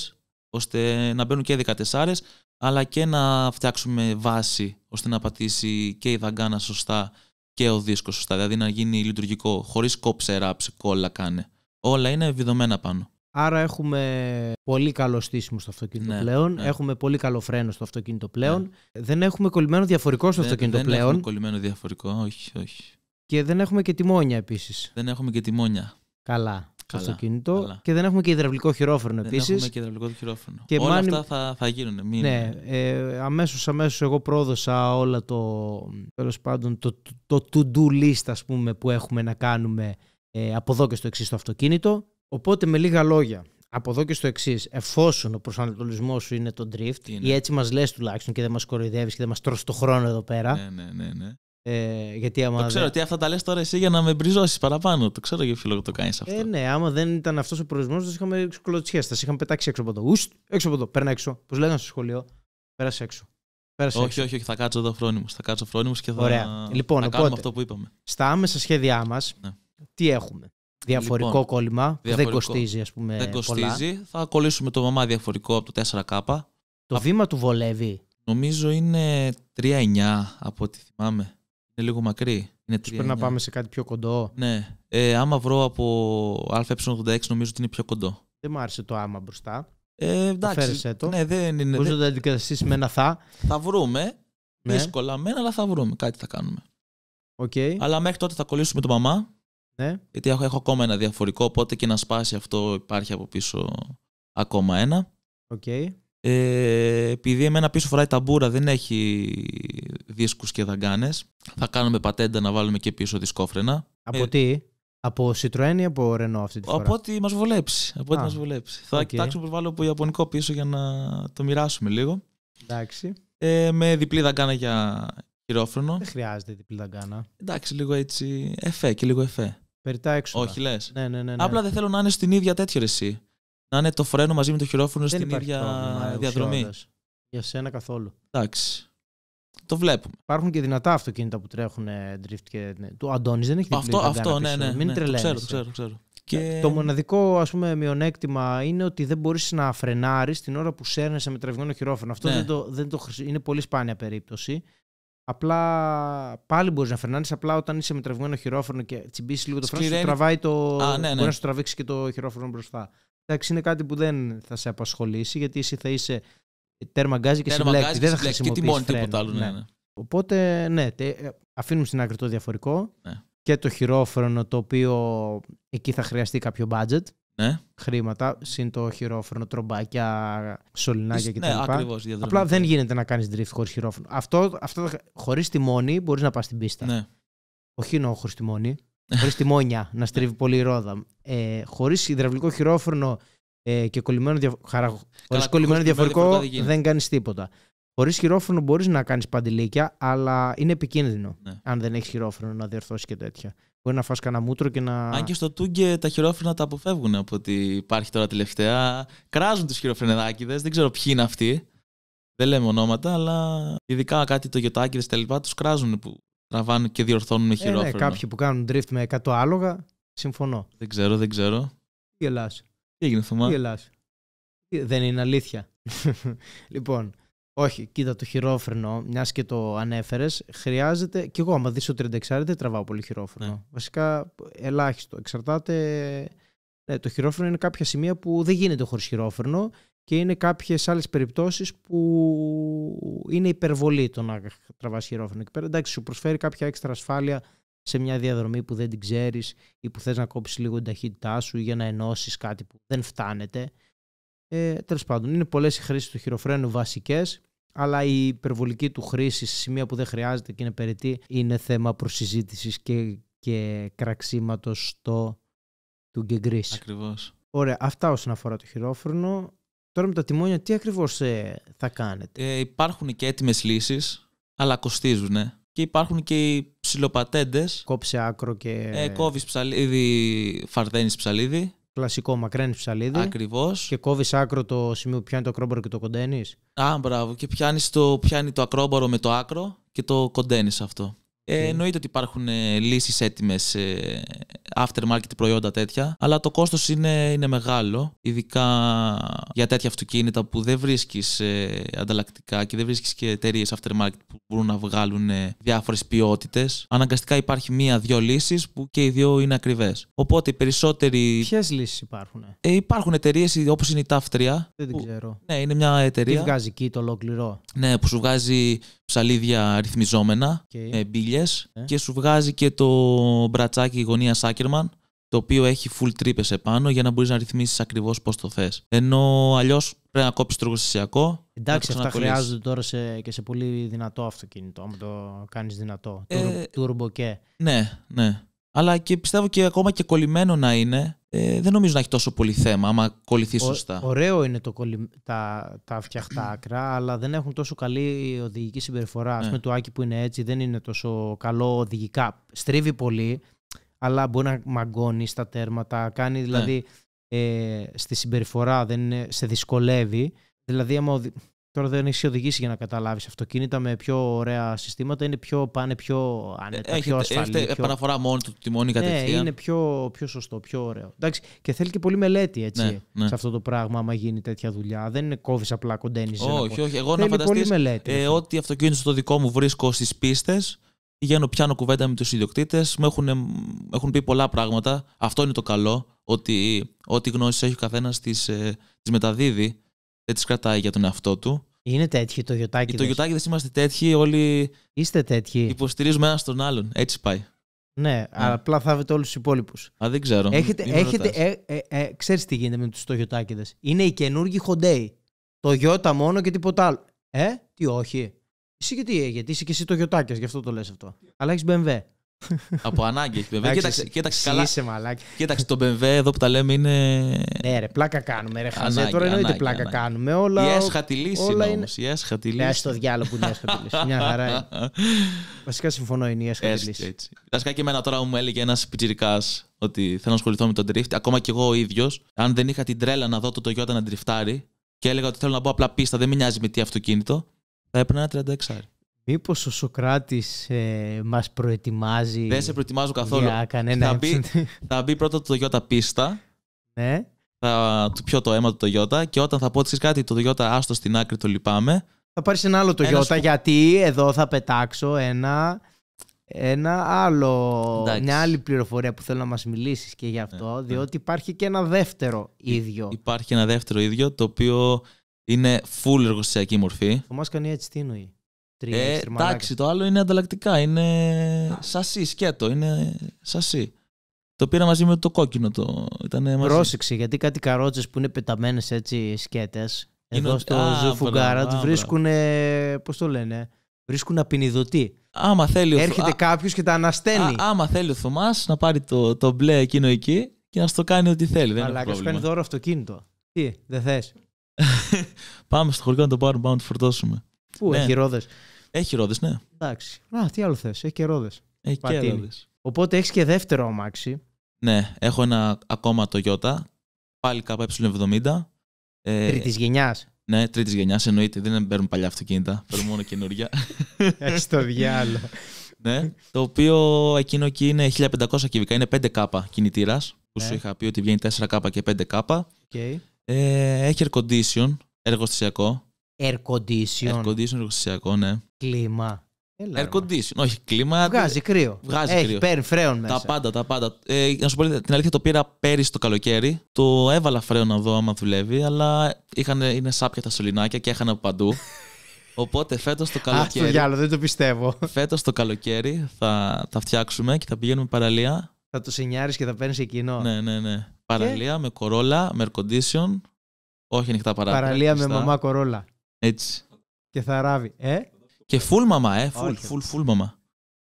ώστε να μπαίνουν και 14 αλλά και να φτιάξουμε βάση ώστε να πατήσει και η δαγκάνα σωστά και ο δίσκος σωστά, δηλαδή να γίνει λειτουργικό, χωρίς κόψε, ράψε, κόλλα, κάνε. Όλα είναι βιδωμένα πάνω. Άρα έχουμε πολύ καλό στήσιμο στο αυτοκίνητο ναι, πλέον. Ναι. Έχουμε πολύ καλό φρένο στο αυτοκίνητο ναι. πλέον. Δεν έχουμε κολλημένο διαφορικό στο αυτοκίνητο πλέον. Δεν έχουμε κολλημένο διαφορικό, όχι, όχι. Και δεν έχουμε και τιμόνια επίσης. Δεν έχουμε και τιμόνια. Καλά. Καλά. Και δεν έχουμε και υδραυλικό χειρόφρενο επίση. Δεν έχουμε και Και όλα αυτά θα, θα γίνουν. Μην... Ναι, ε, αμέσως, αμέσως εγώ πρόδωσα όλα το, τέλος πάντων, το, το, to-do list ας πούμε, που έχουμε να κάνουμε ε, από εδώ και στο εξής το αυτοκίνητο. Οπότε με λίγα λόγια, από εδώ και στο εξής, εφόσον ο προσανατολισμός σου είναι το drift, είναι. ή έτσι μας λες τουλάχιστον και δεν μας κοροϊδεύεις και δεν μας τρώσει το χρόνο εδώ πέρα. Ναι, ναι, ναι, ναι. Ε, γιατί άμα το ξέρω ότι αυτά τα λες τώρα εσύ για να με μπριζώσεις παραπάνω. Το ξέρω για ποιο λόγο το κάνεις αυτό. Ε, ναι, άμα δεν ήταν αυτός ο προορισμός, θα είχαμε κλωτσιέ. Θα είχαμε πετάξει έξω από εδώ. Ουστ, έξω από εδώ. Παίρνει έξω. Πώς λέγανε στο σχολείο. Πέρασε έξω. Πέρασε όχι, έξω. όχι, όχι, θα κάτσω εδώ φρόνιμος. Θα κάτσω φρόνιμος και θα, Ωραία. Λοιπόν, θα οπότε, αυτό που είπαμε. Στα άμεσα σχέδιά μας, ναι. τι έχουμε. Διαφορικό λοιπόν, κόλλημα. Διαφορικό. Δεν κοστίζει, ας πούμε. Δεν κοστίζει. Πολλά. Θα κολλήσουμε το μαμά διαφορικό από το 4K. Το βήμα του βολεύει. Νομίζω είναι 3-9 από ό,τι θυμάμαι είναι λίγο μακρύ. Είναι πρέπει να πάμε σε κάτι πιο κοντό. Ναι. Ε, άμα βρω από ΑΕ86 νομίζω ότι είναι πιο κοντό. Δεν μου άρεσε το άμα μπροστά. Ε, εντάξει. Το. Ναι, δεν είναι. Μπορείς να το αντικαταστήσεις με ένα θα. Θα βρούμε. Ναι. Δύσκολα μένα, αλλά θα βρούμε. Κάτι θα κάνουμε. Okay. Αλλά μέχρι τότε θα κολλήσουμε το μαμά. Ναι. Γιατί έχω, έχω ακόμα ένα διαφορικό. Οπότε και να σπάσει αυτό υπάρχει από πίσω ακόμα ένα. Οκ. Ε, επειδή εμένα πίσω φοράει ταμπούρα, δεν έχει δίσκους και δαγκάνες. Θα κάνουμε πατέντα να βάλουμε και πίσω δισκόφρενα. Από ε, τι? Από Citroën ή από Renault αυτή τη φορά. Από ό,τι μας βολέψει. ό,τι μας βολέψει. Θα κοιτάξουμε να βάλω από Ιαπωνικό πίσω για να το μοιράσουμε λίγο. Εντάξει. Ε, με διπλή δαγκάνα για χειρόφρονο. Δεν χρειάζεται διπλή δαγκάνα. Εντάξει, λίγο έτσι εφέ και λίγο εφέ. Περιτάξω. Όχι λες. Ναι, ναι, ναι, ναι, Απλά δεν θέλω να είναι στην ίδια τέτοια ρεσί να είναι το φρένο μαζί με το χειρόφρενο στην ίδια διαδρομή. Για σένα καθόλου. Εντάξει. Το βλέπουμε. Υπάρχουν και δυνατά αυτοκίνητα που τρέχουν ε, drift και. Ναι. Του Αντώνης δεν έχει δει Αυτό, ναι, ναι, Μην ναι, το μοναδικό μειονέκτημα είναι ότι δεν μπορείς να φρενάρεις την ώρα που σέρνεσαι με τρευγμένο χειρόφωνο. Αυτό ναι. δεν το, είναι πολύ σπάνια περίπτωση. Απλά πάλι μπορείς να φρενάρεις. Απλά όταν είσαι με τραβηγμένο χειρόφρονο και τσιμπήσεις λίγο το φρένο, σου τραβάει το. Α, ναι, ναι. Μπορεί να σου τραβήξει και το χειρόφωνο μπροστά. Εντάξει, είναι κάτι που δεν θα σε απασχολήσει γιατί εσύ θα είσαι τέρμα γκάζι και συμπλέκτη. Δεν θα χρησιμοποιήσει. Και τίποτα άλλο. Ναι, ναι. Ναι. Οπότε, ναι, ε, αφήνουμε στην άκρη το διαφορικό και το χειρόφρονο το οποίο εκεί θα χρειαστεί κάποιο budget. Ναι. Χρήματα, συν το χειρόφρονο, τρομπάκια, σωληνάκια κτλ. Ναι, ακριβώς, Απλά δεν γίνεται να κάνεις drift χωρίς χειρόφρονο. Αυτό, αυτό μόνη τιμόνι μπορείς να πας στην πίστα. Ναι. Όχι εννοώ χωρίς τη μόνη χωρίς τιμόνια να στρίβει πολύ η ρόδα. Ε, χωρίς υδραυλικό χειρόφρονο ε, και κολλημένο, δια... Χαρα... Καλά, κολλημένο διαφορικό, δεν, δεν κάνεις τίποτα. Χωρίς χειρόφρονο μπορείς να κάνεις παντηλίκια, αλλά είναι επικίνδυνο. Ναι. Αν δεν έχεις χειρόφρονο να διορθώσεις και τέτοια. Μπορεί να φας κανένα μούτρο και να. Αν και στο Τούγκε τα χειρόφρενα τα αποφεύγουν από ότι υπάρχει τώρα τελευταία. Κράζουν τους χειροφρενεδάκιδες, δεν ξέρω ποιοι είναι αυτοί. Δεν λέμε ονόματα, αλλά ειδικά κάτι το γιοτάκιδε τα λοιπά τους κράζουν που τραβάνε και διορθώνουν με χειρόφρενο. Ε, ναι, κάποιοι που κάνουν drift με 100 άλογα, συμφωνώ. Δεν ξέρω, δεν ξέρω. Τι γελάς. Τι έγινε, Θωμά. Τι γελάς. Δεν είναι αλήθεια. λοιπόν, όχι, κοίτα το χειρόφρενο, μιας και το ανέφερες, χρειάζεται. Κι εγώ, άμα δεις το 36, δεν τραβάω πολύ χειρόφρενο. Ναι. Βασικά, ελάχιστο. Εξαρτάται. Ναι, το χειρόφρενο είναι κάποια σημεία που δεν γίνεται χωρίς χειρόφρενο και είναι κάποιες άλλες περιπτώσεις που είναι υπερβολή το να τραβάς χειρόφωνο εκεί πέρα. Εντάξει, σου προσφέρει κάποια έξτρα ασφάλεια σε μια διαδρομή που δεν την ξέρεις ή που θες να κόψεις λίγο την ταχύτητά σου για να ενώσεις κάτι που δεν φτάνεται. Ε, Τέλος πάντων, είναι πολλές οι χρήσεις του χειροφρένου βασικές αλλά η υπερβολική του χρήση σε σημεία που δεν χρειάζεται και είναι περιττή είναι θέμα προσυζήτησης και, και κραξίματος στο του γκεγκρίς. Ακριβώς. Ωραία, αυτά όσον αφορά το χειρόφρονο. Τώρα με τα τιμόνια τι ακριβώς ε, θα κάνετε. Ε, υπάρχουν και έτοιμες λύσεις, αλλά κοστίζουν. Ε. Και υπάρχουν και οι ψηλοπατέντες. Κόψε άκρο και... Ε, κόβεις ψαλίδι, φαρδένεις ψαλίδι. Κλασικό μακραίνεις ψαλίδι. Ακριβώς. Και κόβεις άκρο το σημείο που πιάνει το ακρόμπορο και το κοντένεις. Α, μπράβο. Και πιάνεις το, πιάνει το ακρόμπορο με το άκρο και το κοντένεις αυτό. Ε, εννοείται ότι υπάρχουν ε, λύσεις έτοιμες, ε, aftermarket προϊόντα τέτοια, αλλά το κόστος είναι, είναι μεγάλο, ειδικά για τέτοια αυτοκίνητα που δεν βρίσκεις ε, ανταλλακτικά και δεν βρίσκεις και εταιρείες aftermarket που μπορούν να βγάλουν ε, διάφορες ποιότητες. Αναγκαστικά υπάρχει μία-δυο λύσεις που και οι δύο είναι ακριβές. Οπότε οι περισσότεροι... Ποιες λύσεις υπάρχουν? Ε, υπάρχουν εταιρείες όπως είναι η TAF3. Δεν την ξέρω. Ναι, είναι μια εταιρεία. Τι βγάζει εκεί το ολόκληρο. Ναι, που σου βγάζει ψαλίδια ρυθμιζόμενα, με μπύλε και σου βγάζει και το μπρατσάκι γωνία Σάκερμαν το οποίο έχει full τρύπες επάνω για να μπορείς να ρυθμίσεις ακριβώς πώς το θες. Ενώ αλλιώς πρέπει να κόψεις τρογοστισιακό. Εντάξει, αυτά χρειάζονται τώρα σε, και σε πολύ δυνατό αυτοκίνητο, αν το κάνεις δυνατό. Ε, Turbo και. Ναι, ναι. Αλλά και πιστεύω και ακόμα και κολλημένο να είναι ε, δεν νομίζω να έχει τόσο πολύ θέμα άμα κολληθεί σωστά. ωραίο είναι το τα, τα φτιαχτά άκρα, αλλά δεν έχουν τόσο καλή οδηγική συμπεριφορά. Ας ναι. πούμε, το άκι που είναι έτσι δεν είναι τόσο καλό οδηγικά. Στρίβει πολύ, αλλά μπορεί να μαγκώνει στα τέρματα. Κάνει ναι. δηλαδή ε, στη συμπεριφορά, δεν σε δυσκολεύει. Δηλαδή, άμα Τώρα δεν έχει οδηγήσει για να καταλάβεις. Αυτοκίνητα με πιο ωραία συστήματα είναι πιο, πάνε πιο ανέτα, ε, πιο ασφαλή. Έχετε πιο... επαναφορά μόνο του τιμόνι ναι, κατευθείαν. Ναι, είναι πιο, πιο σωστό, πιο ωραίο. Εντάξει, και θέλει και πολύ μελέτη έτσι, ναι, ναι. σε αυτό το πράγμα, άμα γίνει τέτοια δουλειά. Δεν είναι κόβεις απλά κοντένι. Όχι, όχι. Εγώ θέλει να μελέτη. ε, ότι αυτοκίνητο στο δικό μου βρίσκω στις πίστες. Πηγαίνω, πιάνω κουβέντα με τους ιδιοκτήτες. Μου έχουν, έχουν πει πολλά πράγματα. Αυτό είναι το καλό, ότι ό,τι γνώσεις έχει ο καθένας τις ε, μεταδίδει δεν τις κρατάει για τον εαυτό του. Είναι τέτοιοι το γιοτάκι. Το γιοτάκι δεν είμαστε τέτοιοι, όλοι. Είστε τέτοιοι. Υποστηρίζουμε ένα τον άλλον. Έτσι πάει. Ναι, ναι. αλλά απλά θάβετε όλους τους υπόλοιπους. Α, δεν ξέρω. Έχετε, έχετε, ε, ε, ε, ξέρεις τι γίνεται με τους τογιοτάκιδε. Είναι οι καινούργοι χοντέοι. Το γιώτα μόνο και τίποτα άλλο. Ε, τι όχι. Εσύ γιατί, γιατί είσαι και εσύ το γιοτάκι, γι' αυτό το λες αυτό. Αλλά έχεις BMW από ανάγκη. Βέβαια, κοίταξε, κοίταξε καλά. Είσαι μαλάκι. Κοίταξε τον Μπεμβέ εδώ που τα λέμε είναι. Ναι, ρε, πλάκα κάνουμε. Ρε, ανάγκη, Τώρα εννοείται πλάκα κάνουμε. Όλα... Η έσχατη λύση είναι όμως. Η έσχατη ε, λύση. Ναι, στο διάλογο που είναι η έσχατη λύση. Μια χαρά. Βασικά συμφωνώ, είναι η έσχατη λύση. Βασικά και εμένα τώρα μου έλεγε ένας πιτσυρικά ότι θέλω να ασχοληθώ με τον drift. Ακόμα κι εγώ ο ίδιος, αν δεν είχα την τρέλα να δω το Toyota να τριφτάρει και έλεγα ότι θέλω να μπω απλά πίστα, δεν με νοιάζει με τι αυτοκίνητο, θα έπαιρνα ένα 36. Μήπως ο Σοκράτης ε, μας προετοιμάζει... Δεν σε προετοιμάζω καθόλου. Για θα, μπει, θα μπει πρώτα το Toyota πίστα. Ναι. Θα του πιω το αίμα του Toyota και όταν θα πω ότι κάτι το Toyota άστο στην άκρη το λυπάμαι. Θα πάρεις ένα άλλο το ένα γιατί εδώ θα πετάξω ένα... Ένα άλλο, Εντάξει. μια άλλη πληροφορία που θέλω να μας μιλήσεις και γι' ναι, αυτό, ε, διότι υπάρχει και ένα δεύτερο ίδιο. υπάρχει ένα δεύτερο ίδιο, το οποίο είναι full εργοστασιακή μορφή. Ο Μάσκανι έτσι τι εννοεί. Ε, εντάξει, το άλλο είναι ανταλλακτικά. Είναι σασί, σκέτο. Είναι σασί. Το πήρα μαζί με το κόκκινο. Το... μαζί. Πρόσεξε, γιατί κάτι καρότσες που είναι πεταμένες έτσι σκέτες. Εδώ στο Ζουφουγκάρα του βρίσκουν. Πώς το λένε. Βρίσκουν απεινιδωτή. Άμα θέλει Έρχεται ο... κάποιος και τα ανασταίνει. άμα θέλει ο Θωμάς να πάρει το, το μπλε εκείνο εκεί και να στο κάνει ό,τι θέλει. Δεν Αλλά και σου κάνει δώρο αυτοκίνητο. Τι, δεν θες. Πάμε στο χωριό να το πάρουμε, πάμε να το φορτώσουμε. Πού, ναι. έχει έχει ρόδες, ναι. Εντάξει. Α, τι άλλο θες. Έχει και ρόδες. Έχει Πατίνι. και ρόδες. Οπότε έχεις και δεύτερο αμάξι. Ναι, έχω ένα ακόμα το Ιώτα. Πάλι KE70. τρίτης γενιάς. Ναι, τρίτης γενιάς εννοείται. Δεν παίρνουν παλιά αυτοκίνητα. Παίρνουν μόνο καινούργια. Έχει το διάλογο. ναι, το οποίο εκείνο εκεί είναι 1500 κυβικά. Είναι 5K κινητήρας. Που ναι. σου είχα πει ότι βγαίνει 4K και 5K. Okay. Ε, έχει air condition, εργοστασιακό. Air condition. Air condition εργοστασιακό, ναι. Κλίμα. Έλα, Όχι, κλίμα. Βγάζει κρύο. Βγάζει Έχει, κρύο. Παίρνει φρέον μέσα. Τα πάντα, τα πάντα. Ε, να σου πω την αλήθεια, το πήρα πέρυσι το καλοκαίρι. Το έβαλα φρέον να δω άμα δουλεύει, αλλά είχαν, είναι σάπια τα σωληνάκια και έχανε από παντού. Οπότε φέτος το καλοκαίρι. Α, διάλο, δεν το πιστεύω. Φέτος το καλοκαίρι θα τα φτιάξουμε και θα πηγαίνουμε παραλία. Θα το σενιάρεις και θα παίρνεις εκείνο. Ναι, ναι, ναι. Παραλία με κορόλα, με air condition. Όχι ανοιχτά παράλια. Παραλία με μαμά κορόλα. Έτσι. Και θα ράβει. Ε? Και full μαμά, ε. Full, okay. full, full μαμά.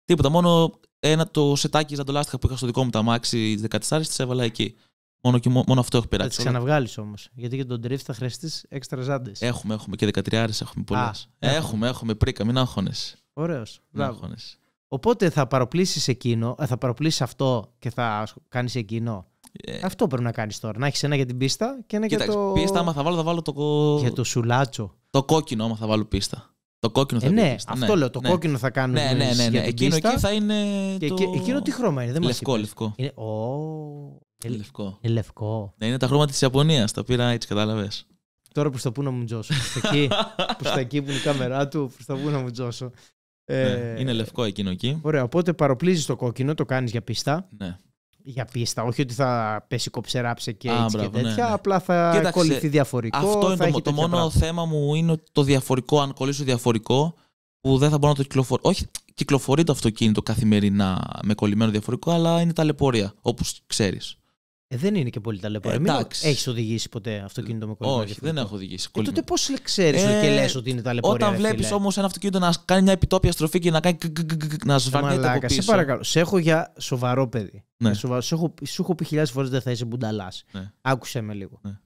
Τίποτα. Μόνο ένα το σετάκι ζαντολάστιχα που είχα στο δικό μου τα μάξι 14 τις έβαλα εκεί. Μόνο, και μόνο αυτό έχω πειράξει. Θα τις ξαναβγάλεις όμως. Γιατί για τον τρίφ θα χρειαστείς έξτρα ζάντες. Έχουμε, έχουμε και 13 έχουμε πολλές. Ε, έχουμε. έχουμε, έχουμε πρίκα, μην άγχωνες. Ωραίος. Οπότε θα παροπλήσεις εκείνο, ε, θα παροπλήσεις αυτό και θα κάνεις εκείνο. Ε... Αυτό πρέπει να κάνεις τώρα. Να έχεις ένα για την πίστα και ένα Κοίταξε, για το... Πίστα άμα θα βάλω θα βάλω το... Για το σουλάτσο. Το κόκκινο άμα θα βάλω πίστα. Το κόκκινο ε, θα ε, ναι, αυτό ναι, λέω. Το ναι. κόκκινο θα κάνουμε. Ναι, ναι, ναι. ναι. Εκείνο εκεί θα είναι. Και το... Εκείνο τι χρώμα είναι, δεν Λευκό, μας λευκό. Ε, είναι... λευκό. λευκό. Ναι, είναι τα χρώματα της Ιαπωνίας. Τα πήρα έτσι, κατάλαβες. Τώρα προ τα πού να μου τζώσω. Προ τα εκεί που είναι η κάμερά του, προ τα πού να μου τζώσω. Ναι, ε, είναι λευκό εκείνο εκεί. Ωραία, οπότε παροπλίζεις το κόκκινο, το κάνεις για πίστα. Ναι για πίστα. Όχι ότι θα πέσει κοψεράψε και, έτσι και ναι, τέτοια, ναι. απλά θα Κοίταξε, κολληθεί διαφορικό. Αυτό είναι το, το μόνο θέμα μου είναι το διαφορικό, αν κολλήσω διαφορικό, που δεν θα μπορώ να το κυκλοφορώ. Όχι, κυκλοφορεί το αυτοκίνητο καθημερινά με κολλημένο διαφορικό, αλλά είναι ταλαιπωρία, όπως ξέρεις. Ε, δεν είναι και πολύ ταλαιπωρημένο. Ε, έχεις οδηγήσει ποτέ αυτοκίνητο με κολλήμα. Όχι, δεν έχω οδηγήσει. Ε, τότε πώ ξέρει ε, και λες ότι είναι ταλαιπωρημένο. Όταν βλέπει όμως ένα αυτοκίνητο να κάνει μια επιτόπια στροφή και να κάνει. να σβαρνιέται τα πίσω. Σε παρακαλώ. Σε έχω για σοβαρό παιδί. Ναι. Σοβαρό. έχω, σου έχω πει χιλιάδες φορές δεν θα είσαι μπουνταλάς. Ναι. Άκουσε με λίγο. Ναι.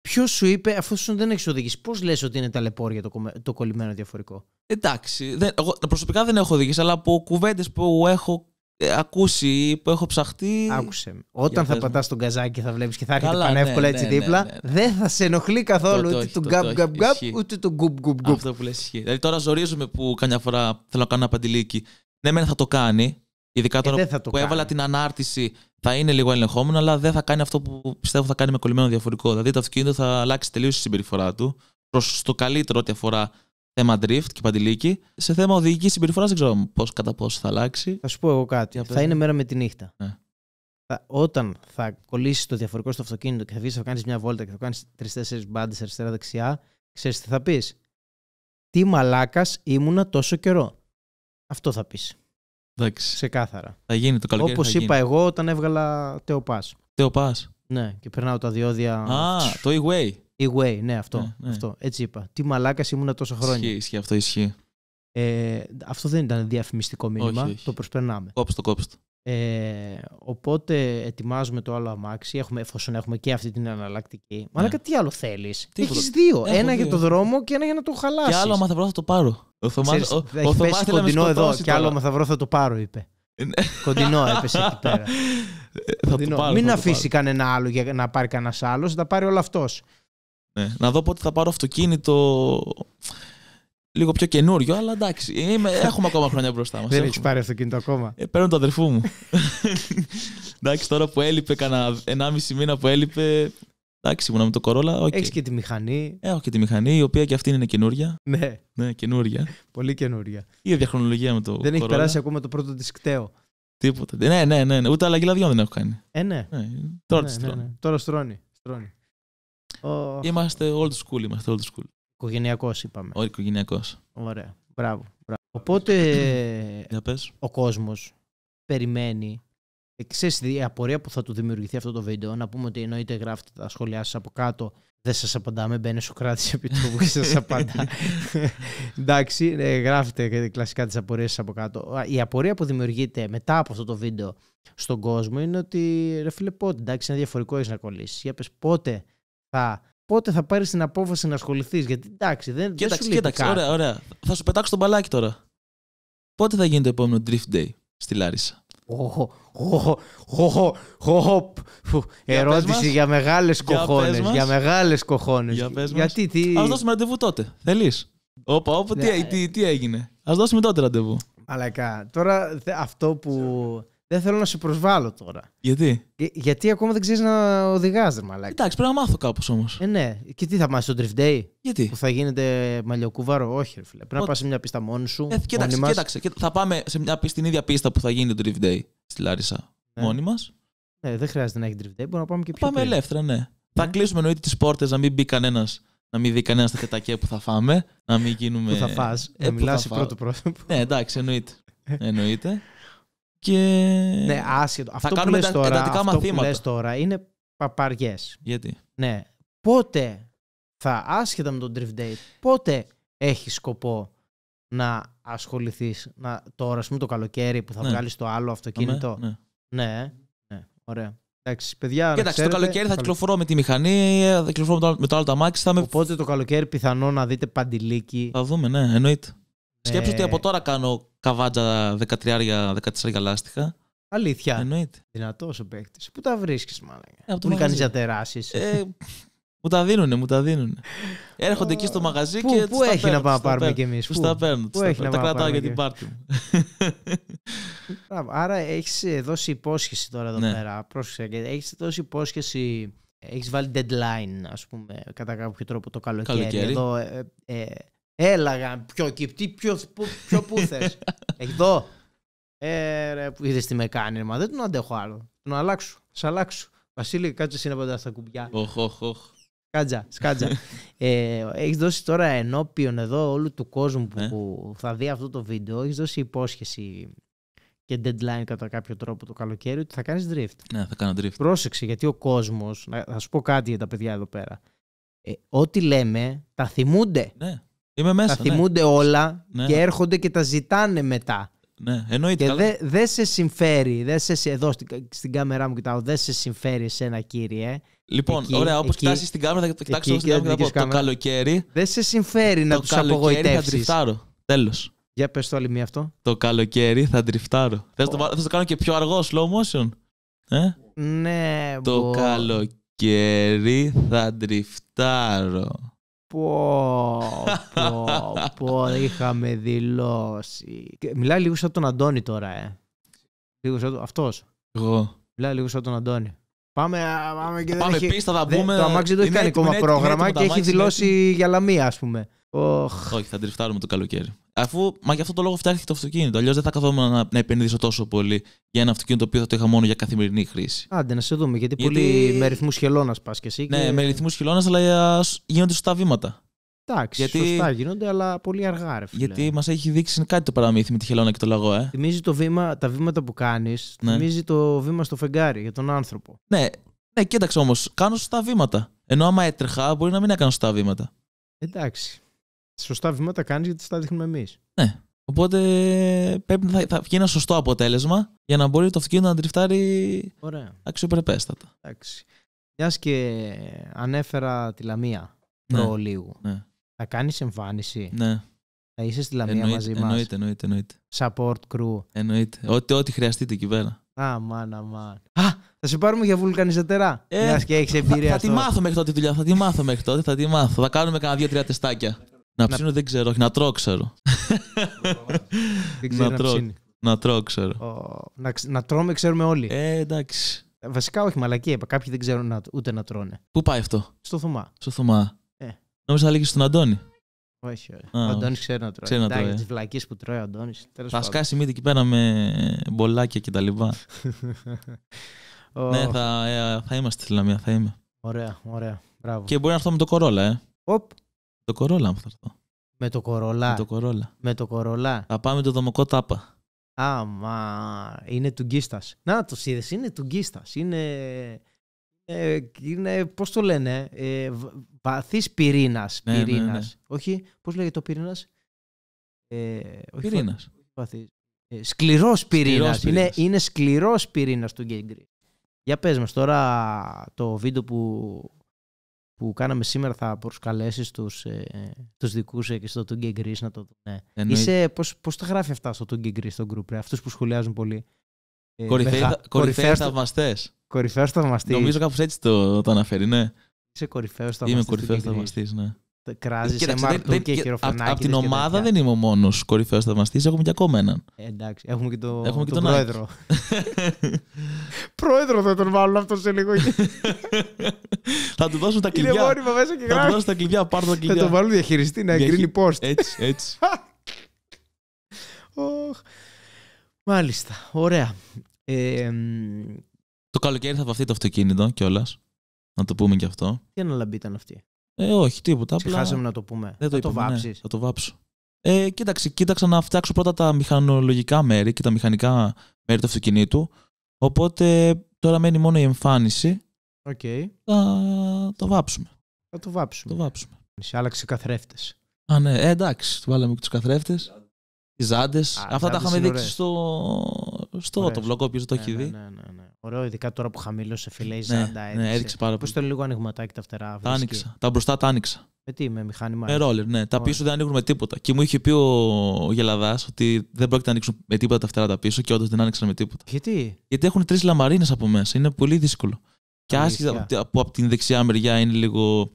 Ποιος σου είπε, αφού σου δεν έχεις οδηγήσει, πώς λες ότι είναι ταλαιπώρια το, το κολλημένο διαφορικό. Εντάξει. Δεν, εγώ προσωπικά δεν έχω οδηγήσει, αλλά από κουβέντες που έχω ε, ακούσει, που έχω ψαχτεί. Άκουσε. Όταν θα πατάς τον καζάκι θα βλέπεις και θα έρχεται πανεύκολα ναι, έτσι ναι, δίπλα, ναι, δεν θα σε ενοχλεί καθόλου ούτε του γκαμπ γκαμπ γκαμπ ούτε του γκουμπ γκουμπ γκουμπ. Αυτό που λες ισχύει. Δηλαδή τώρα ζορίζομαι που καμιά φορά θέλω να κάνω ένα παντιλίκι. Ναι, μεν θα το κάνει. Ειδικά ε, τώρα που έβαλα την ανάρτηση θα είναι λίγο ελεγχόμενο, αλλά δεν θα κάνει αυτό που πιστεύω θα κάνει με κολλημένο διαφορικό. Δηλαδή το αυτοκίνητο θα αλλάξει τελείως τη συμπεριφορά του προς το καλύτερο ό,τι αφορά θέμα drift και παντηλίκη. Σε θέμα οδηγική συμπεριφορά δεν ξέρω πώς, κατά πόσο θα αλλάξει. Θα σου πω εγώ κάτι. θα είναι μέρα με τη νύχτα. Ναι. όταν θα κολλήσεις το διαφορικό στο αυτοκίνητο και θα βγεις, θα κάνεις μια βόλτα και θα κάνεις τρει-τέσσερι μπάντες αριστερά-δεξιά, ξέρεις τι θα πεις. Τι μαλάκας ήμουνα τόσο καιρό. Αυτό θα πεις. Εντάξει. κάθαρα. Θα γίνει το καλοκαίρι. Όπως είπα εγώ όταν έβγαλα Τεοπά. Τεοπά. Ναι, και περνάω τα διόδια. Α, το e-way. Η Way, ναι, αυτό. Ναι, ναι. αυτό έτσι είπα. Τι μαλάκας ήμουν τόσα χρόνια. Ισχύει, ισχύει αυτό, ισχύει. Ε, αυτό δεν ήταν διαφημιστικό μήνυμα. Όχι, όχι. Το προσπερνάμε. Κόψτε, κόψτε. Ε, οπότε ετοιμάζουμε το άλλο αμάξι. Έχουμε, εφόσον έχουμε και αυτή την εναλλακτική. Ναι. Μαλάκα, τι άλλο θέλεις. Έχεις δύο. ένα για το δρόμο και ένα για να το χαλάσεις. Και άλλο, άμα θα βρω, θα το πάρω. Ο Θωμάς κοντινό εδώ. Και άλλο, άμα θα βρω, θα το πάρω, είπε. Ε, ναι. Κοντινό έπεσε εκεί πέρα. Ε, Μην αφήσει κανένα άλλο για να πάρει κανένας άλλος, θα πάρει όλο αυτός. Ναι. Να δω πότε θα πάρω αυτοκίνητο λίγο πιο καινούριο, αλλά εντάξει. Είμαι, έχουμε ακόμα χρόνια μπροστά μας. Δεν έχεις πάρει αυτοκίνητο ακόμα. Ε, παίρνω το αδερφού μου. εντάξει, τώρα που έλειπε, κανένα 1,5 μήνα που έλειπε. Εντάξει, ήμουν με το κορόλα. Okay. Έχεις και τη μηχανή. Έχω και τη μηχανή, η οποία και αυτή είναι καινούρια. Ναι. Ναι, καινούρια. Πολύ καινούρια. Η διαχρονολογία με το. Δεν έχει περάσει ακόμα το πρώτο της κταίο. Τίποτα. Ναι, ναι, ναι, ναι. Ούτε αλλαγή λαδιών δεν έχω κάνει. Ε, ναι. ναι. Τώρα ναι, ναι, ναι. Τώρα στρώνει. στρώνει. Oh. Είμαστε old school, είμαστε old school. Οικογενειακός, είπαμε. Όχι, οικογενειακός. Ωραία. Μπράβο. μπράβο. Οπότε ο κόσμος περιμένει. Ε, ξέρεις, η απορία που θα του δημιουργηθεί αυτό το βίντεο, να πούμε ότι εννοείται γράφτε τα σχόλιά σας από κάτω. Δεν σας απαντάμε. Μπαίνει ο κράτη επί τόπου και σας απαντά. Εντάξει, ε, γράφετε κλασικά τις απορίες από κάτω. Η απορία που δημιουργείται μετά από αυτό το βίντεο στον κόσμο είναι ότι ρε φίλε, πότε εντάξει, είναι διαφορικό έχεις να κολλήσεις. Για πες, πότε θα πότε θα πάρεις την απόφαση να ασχοληθείς. Γιατί εντάξει, δεν κοίταξε, ωραία, ωραία. Θα σου πετάξω τον μπαλάκι τώρα. Πότε θα γίνει το επόμενο drift day στη Λάρισα. Ερώτηση για μεγάλες κοχώνε. Για μεγάλες κοχώνες. Γιατί τι. Ας δώσουμε ραντεβού τότε. Θέλεις. Όπα, όπα, τι, ναι. έγινε. Ας δώσουμε τότε ραντεβού. Αλλά Τώρα αυτό που δεν θέλω να σε προσβάλλω τώρα. Γιατί? Για, ε, γιατί ακόμα δεν ξέρεις να οδηγάς, ρε Εντάξει, πρέπει να μάθω κάπως όμως. Ε, ναι. Και τι θα μάθεις το drift day. Γιατί? Που θα γίνεται μαλλιοκούβαρο. Όχι, ρε φίλε. Πρέπει Ό... να πας σε μια πίστα μόνο σου. Ε, κοίταξε, μόνη κοίταξε. Θα πάμε σε μια, στην ίδια πίστα που θα γίνει το drift day στη Λάρισα. Ναι. Μόνοι μας. Ναι, δεν χρειάζεται να έχει drift day. Μπορούμε να πάμε και πιο. Πάμε ελεύθερα, ναι. ναι. Θα κλείσουμε εννοείται τις πόρτες να μην μπει κανένας. Να μην δει κανένας τα κετακέ που θα φάμε. Να μην γίνουμε. που θα φά. Ε, να μιλά πρώτο πρόσωπο. Ναι, εντάξει, εννοείται. εννοείται. Και... Ναι, άσχετο. Αυτό που λες τώρα, εντατικά αυτό που λες τώρα είναι παπαριές. Γιατί. Ναι. Πότε θα, άσχετα με τον drift date, πότε έχει σκοπό να ασχοληθείς. να, τώρα, ας πούμε το καλοκαίρι που θα ναι. βγάλεις το άλλο αυτοκίνητο. Ναι. ναι. ναι. ναι ωραία. Εντάξει, παιδιά, Κοίταξε, το καλοκαίρι θα κυκλοφορώ με τη μηχανή, θα κυκλοφορώ με το, με το άλλο τα Θα με... Οπότε το καλοκαίρι πιθανό να δείτε παντιλίκι. Θα δούμε, ναι, εννοείται. Σκέψου οτι ότι ναι. από τώρα καβάντζα καβάτζα 13-14 λάστιχα. Αλήθεια. Εννοείται. Δυνατός ο παίκτης. Πού τα βρίσκεις, μάλλον. Ε, Πού κάνει για τεράσει. Ε, μου τα δίνουνε, μου τα δίνουνε. Έρχονται εκεί στο μαγαζί και. Πού έχει να πάμε πάρουμε κι εμεί. Που τα παίρνω. Τα κρατάω για την πάρτι μου. Άρα έχεις ε, δώσει υπόσχεση τώρα εδώ ναι. πέρα. Πρόσεξε. Έχεις δώσει υπόσχεση. Έχεις βάλει deadline, ας πούμε, κατά κάποιο τρόπο το καλοκαίρι. καλοκαίρι. ε, ε Έλαγα, πιο κυπτή, πιο πού θες. Εδώ. Ε, ρε, είδες τι με κάνει, μα δεν τον αντέχω άλλο. Τον αλλάξω, σ' αλλάξω. Βασίλη, κάτσε εσύ να παντάς στα κουμπιά. Οχ, οχ, οχ. Σκάτζα, σκάτζα. ε, έχεις δώσει τώρα ενώπιον εδώ όλου του κόσμου που, ε. θα δει αυτό το βίντεο, έχεις δώσει υπόσχεση και deadline κατά κάποιο τρόπο το καλοκαίρι ότι θα κάνεις drift. Ναι, θα κάνω drift. Πρόσεξε, γιατί ο κόσμος. Θα σου πω κάτι για τα παιδιά εδώ πέρα. Ε, ό,τι λέμε, τα θυμούνται. Ναι. Είμαι ναι. θυμούνται όλα ναι. και έρχονται και τα ζητάνε μετά. Ναι, εννοείται. Και δεν δε σε συμφέρει. Δε σε, εδώ στην, κάμερά μου κοιτάω, δεν σε συμφέρει εσένα, κύριε. Λοιπόν, ωραία, όπως κοιτάξεις στην κάμερα, θα το στην κάμερα και το καλοκαίρι. Δεν σε συμφέρει να τους απογοητεύσεις. Θα Τέλος. Για πες το άλλη μία αυτό. Το καλοκαίρι θα τριφτάρω. Oh. Θες το, το κάνω και πιο αργό, slow motion. Ε? Ναι, Το καλοκαίρι θα τριφτάρω. Πω, πω, πω, είχαμε δηλώσει. Μιλάει λίγο σαν τον Αντώνη τώρα, ε. Λίγο σαν αυτός. Εγώ. Μιλάει λίγο σαν τον Αντώνη. Πάμε, πάμε και πάμε δεν πίστα, έχει... θα μπούμε... Το αμάξι δεν έχει κάνει ακόμα πρόγραμμα και έχει δηλώσει για λαμία, ας πούμε. Όχι, θα τριφτάρουμε το καλοκαίρι. Αφού, μα γι' αυτό το λόγο φτιάχτηκε το αυτοκίνητο. Αλλιώς δεν θα καθόμουν να, να επενδύσω τόσο πολύ για ένα αυτοκίνητο το οποίο θα το είχα μόνο για καθημερινή χρήση. Άντε, να σε δούμε. Γιατί, γιατί... πολύ με ρυθμούς χελώνας πας ναι, και εσύ. Και... Ναι, με ρυθμούς χελώνας, αλλά ε, γίνονται σωστά βήματα. Εντάξει, γιατί... σωστά γίνονται, αλλά πολύ αργά, ρε Γιατί μας έχει δείξει κάτι το παραμύθι με τη χελώνα και το λαγό, ε. Θυμίζει το βήμα, τα βήματα που κάνεις, ναι. θυμίζει το βήμα στο φεγγάρι για τον άνθρωπο. Ναι, ναι κοίταξε όμως, κάνω σωστά βήματα. Ενώ άμα έτρεχα, μπορεί να μην έκανα σωστά βήματα. Εντάξει σωστά βήματα κάνεις γιατί τα δείχνουμε εμείς. Ναι. Οπότε πρέπει, να θα βγει ένα σωστό αποτέλεσμα για να μπορεί το αυτοκίνητο να τριφτάρει Ωραία. αξιοπρεπέστατα. Εντάξει. Μιας και ανέφερα τη λαμία ναι. λίγο. Ναι. Θα κάνεις εμφάνιση. Ναι. Θα είσαι στη λαμία εννοείται, μαζί μας. Εννοείται, εννοείται, εννοείται. Support crew. Εννοείται. Ό,τι, ό,τι χρειαστείτε εκεί πέρα. μάνα, αμάν. Α, θα σε πάρουμε για βουλκανιζατερά. Ε, Μιας και έχεις εμπειρία. Θα, θα, θα τη μάθω μέχρι τότε τη δουλειά. Θα τη μάθω μέχρι τότε. Θα τη μάθω. Θα κάνουμε κανένα δύο-τρία τεστάκια. Να ψήνω δεν ξέρω, όχι, να τρώω ξέρω. να τρώω. Να τρώω ξέρω. Να τρώμε ξέρουμε όλοι. Ε, εντάξει. Ε, βασικά όχι, μαλακή είπα. Κάποιοι δεν ξέρουν ούτε να τρώνε. Πού πάει αυτό? Στο Θωμά. Στο Θωμά. Ε. Νόμιζα να λέγει στον Αντώνη. Όχι, όχι. Ο Αντώνης ξέρει να τρώει. Ξέρει να τρώει. Ε. τις βλακίες που τρώει ο Αντώνης. Θα σκάσει μύτη εκεί πέρα με μπολάκια κτλ. ναι, θα, ε, θα είμαστε στη Λαμία, θα είμαι. Ωραία, ωραία. Και μπορεί να έρθω με το κορόλα, ε. Οπ. Το κορόλα Με το κορόλα. Με το κορόλα. Με το κορόλα. Θα πάμε το δομοκότα τάπα. Άμα είναι του Να το είδες, είναι του Είναι. Ε, είναι, πώς το λένε, ε, βαθύς πυρήνας. Ναι, ναι, ναι. Όχι, πώς λέγεται ο πυρήνας. Ε, πυρήνα. Ε, σκληρός πυρήνας. Είναι, είναι σκληρός πυρήνας του Γκέγκρι. Για πες μας τώρα το βίντεο που που κάναμε σήμερα θα προσκαλέσεις τους τους ε, δικούς σου και στο Τούγκε να το δουν. Ναι. Είσαι, πώς, τα γράφει αυτά στο τον το στο group, αυτούς που σχολιάζουν πολύ. Ε, θαυμαστέ. Κορυφαίο θαυμαστή. Νομίζω κάπως έτσι το, το αναφέρει, ναι. Είσαι κορυφαίος θαυμαστή. Είμαι κορυφαίος θαυμαστής, ναι κράζεις ε, σε και χειροφωνάκι. Από την ομάδα δεν είμαι ο μόνος κορυφαίος θαυμαστής, έχουμε και ακόμα έναν. Ε, εντάξει, έχουμε και, το, έχουμε και τον, πρόεδρο. πρόεδρο θα τον βάλουν αυτό σε λίγο. θα του δώσουν τα κλειδιά. Είναι μέσα και Θα του δώσουν τα κλειδιά, τα κλειδιά. Θα τον βάλουν διαχειριστή να εγκρίνει post. Έτσι, έτσι. Μάλιστα, ωραία. Ε, το καλοκαίρι θα βαφτεί το αυτοκίνητο κιόλας. Να το πούμε κι αυτό. Τι αναλαμπή ήταν αυτή. Ε, όχι, τίποτα. Ξεχάσαμε να το πούμε. Δεν το θα το, ναι, βάψεις. θα το βάψω. Ε, κοίταξε, κοίταξα να φτιάξω πρώτα τα μηχανολογικά μέρη και τα μηχανικά μέρη του αυτοκινήτου. Οπότε τώρα μένει μόνο η εμφάνιση. Okay. Θα το βάψουμε. Θα το βάψουμε. Το βάψουμε. Σε άλλαξε καθρέφτες. Α, ναι, ε, εντάξει, του βάλαμε και τους καθρέφτες. Τι ζάντε. Αυτά τα είχαμε δείξει στο, στο το το ναι, έχει ναι, δει. ναι, ναι. Ωραίο, ειδικά τώρα που χαμήλωσε φιλέ η ναι, Ζάντα. Ναι, έδειξε πάρα πολύ. Πώ το λίγο ανοιγματάκι τα φτερά. Τα άνοιξα. Τα μπροστά τα άνοιξα. Με τι, με μηχάνημα. Με ρόλερ, ναι. Τα πίσω δεν ανοίγουν με τίποτα. Και μου είχε πει ο, Γελαδάς ότι δεν πρόκειται να ανοίξουν με τίποτα τα φτερά τα πίσω και όντως δεν άνοιξαν με τίποτα. Γιατί? Γιατί έχουν τρεις λαμαρίνες από μέσα. Είναι πολύ δύσκολο. Και άσχετα από, από την δεξιά μεριά είναι λίγο.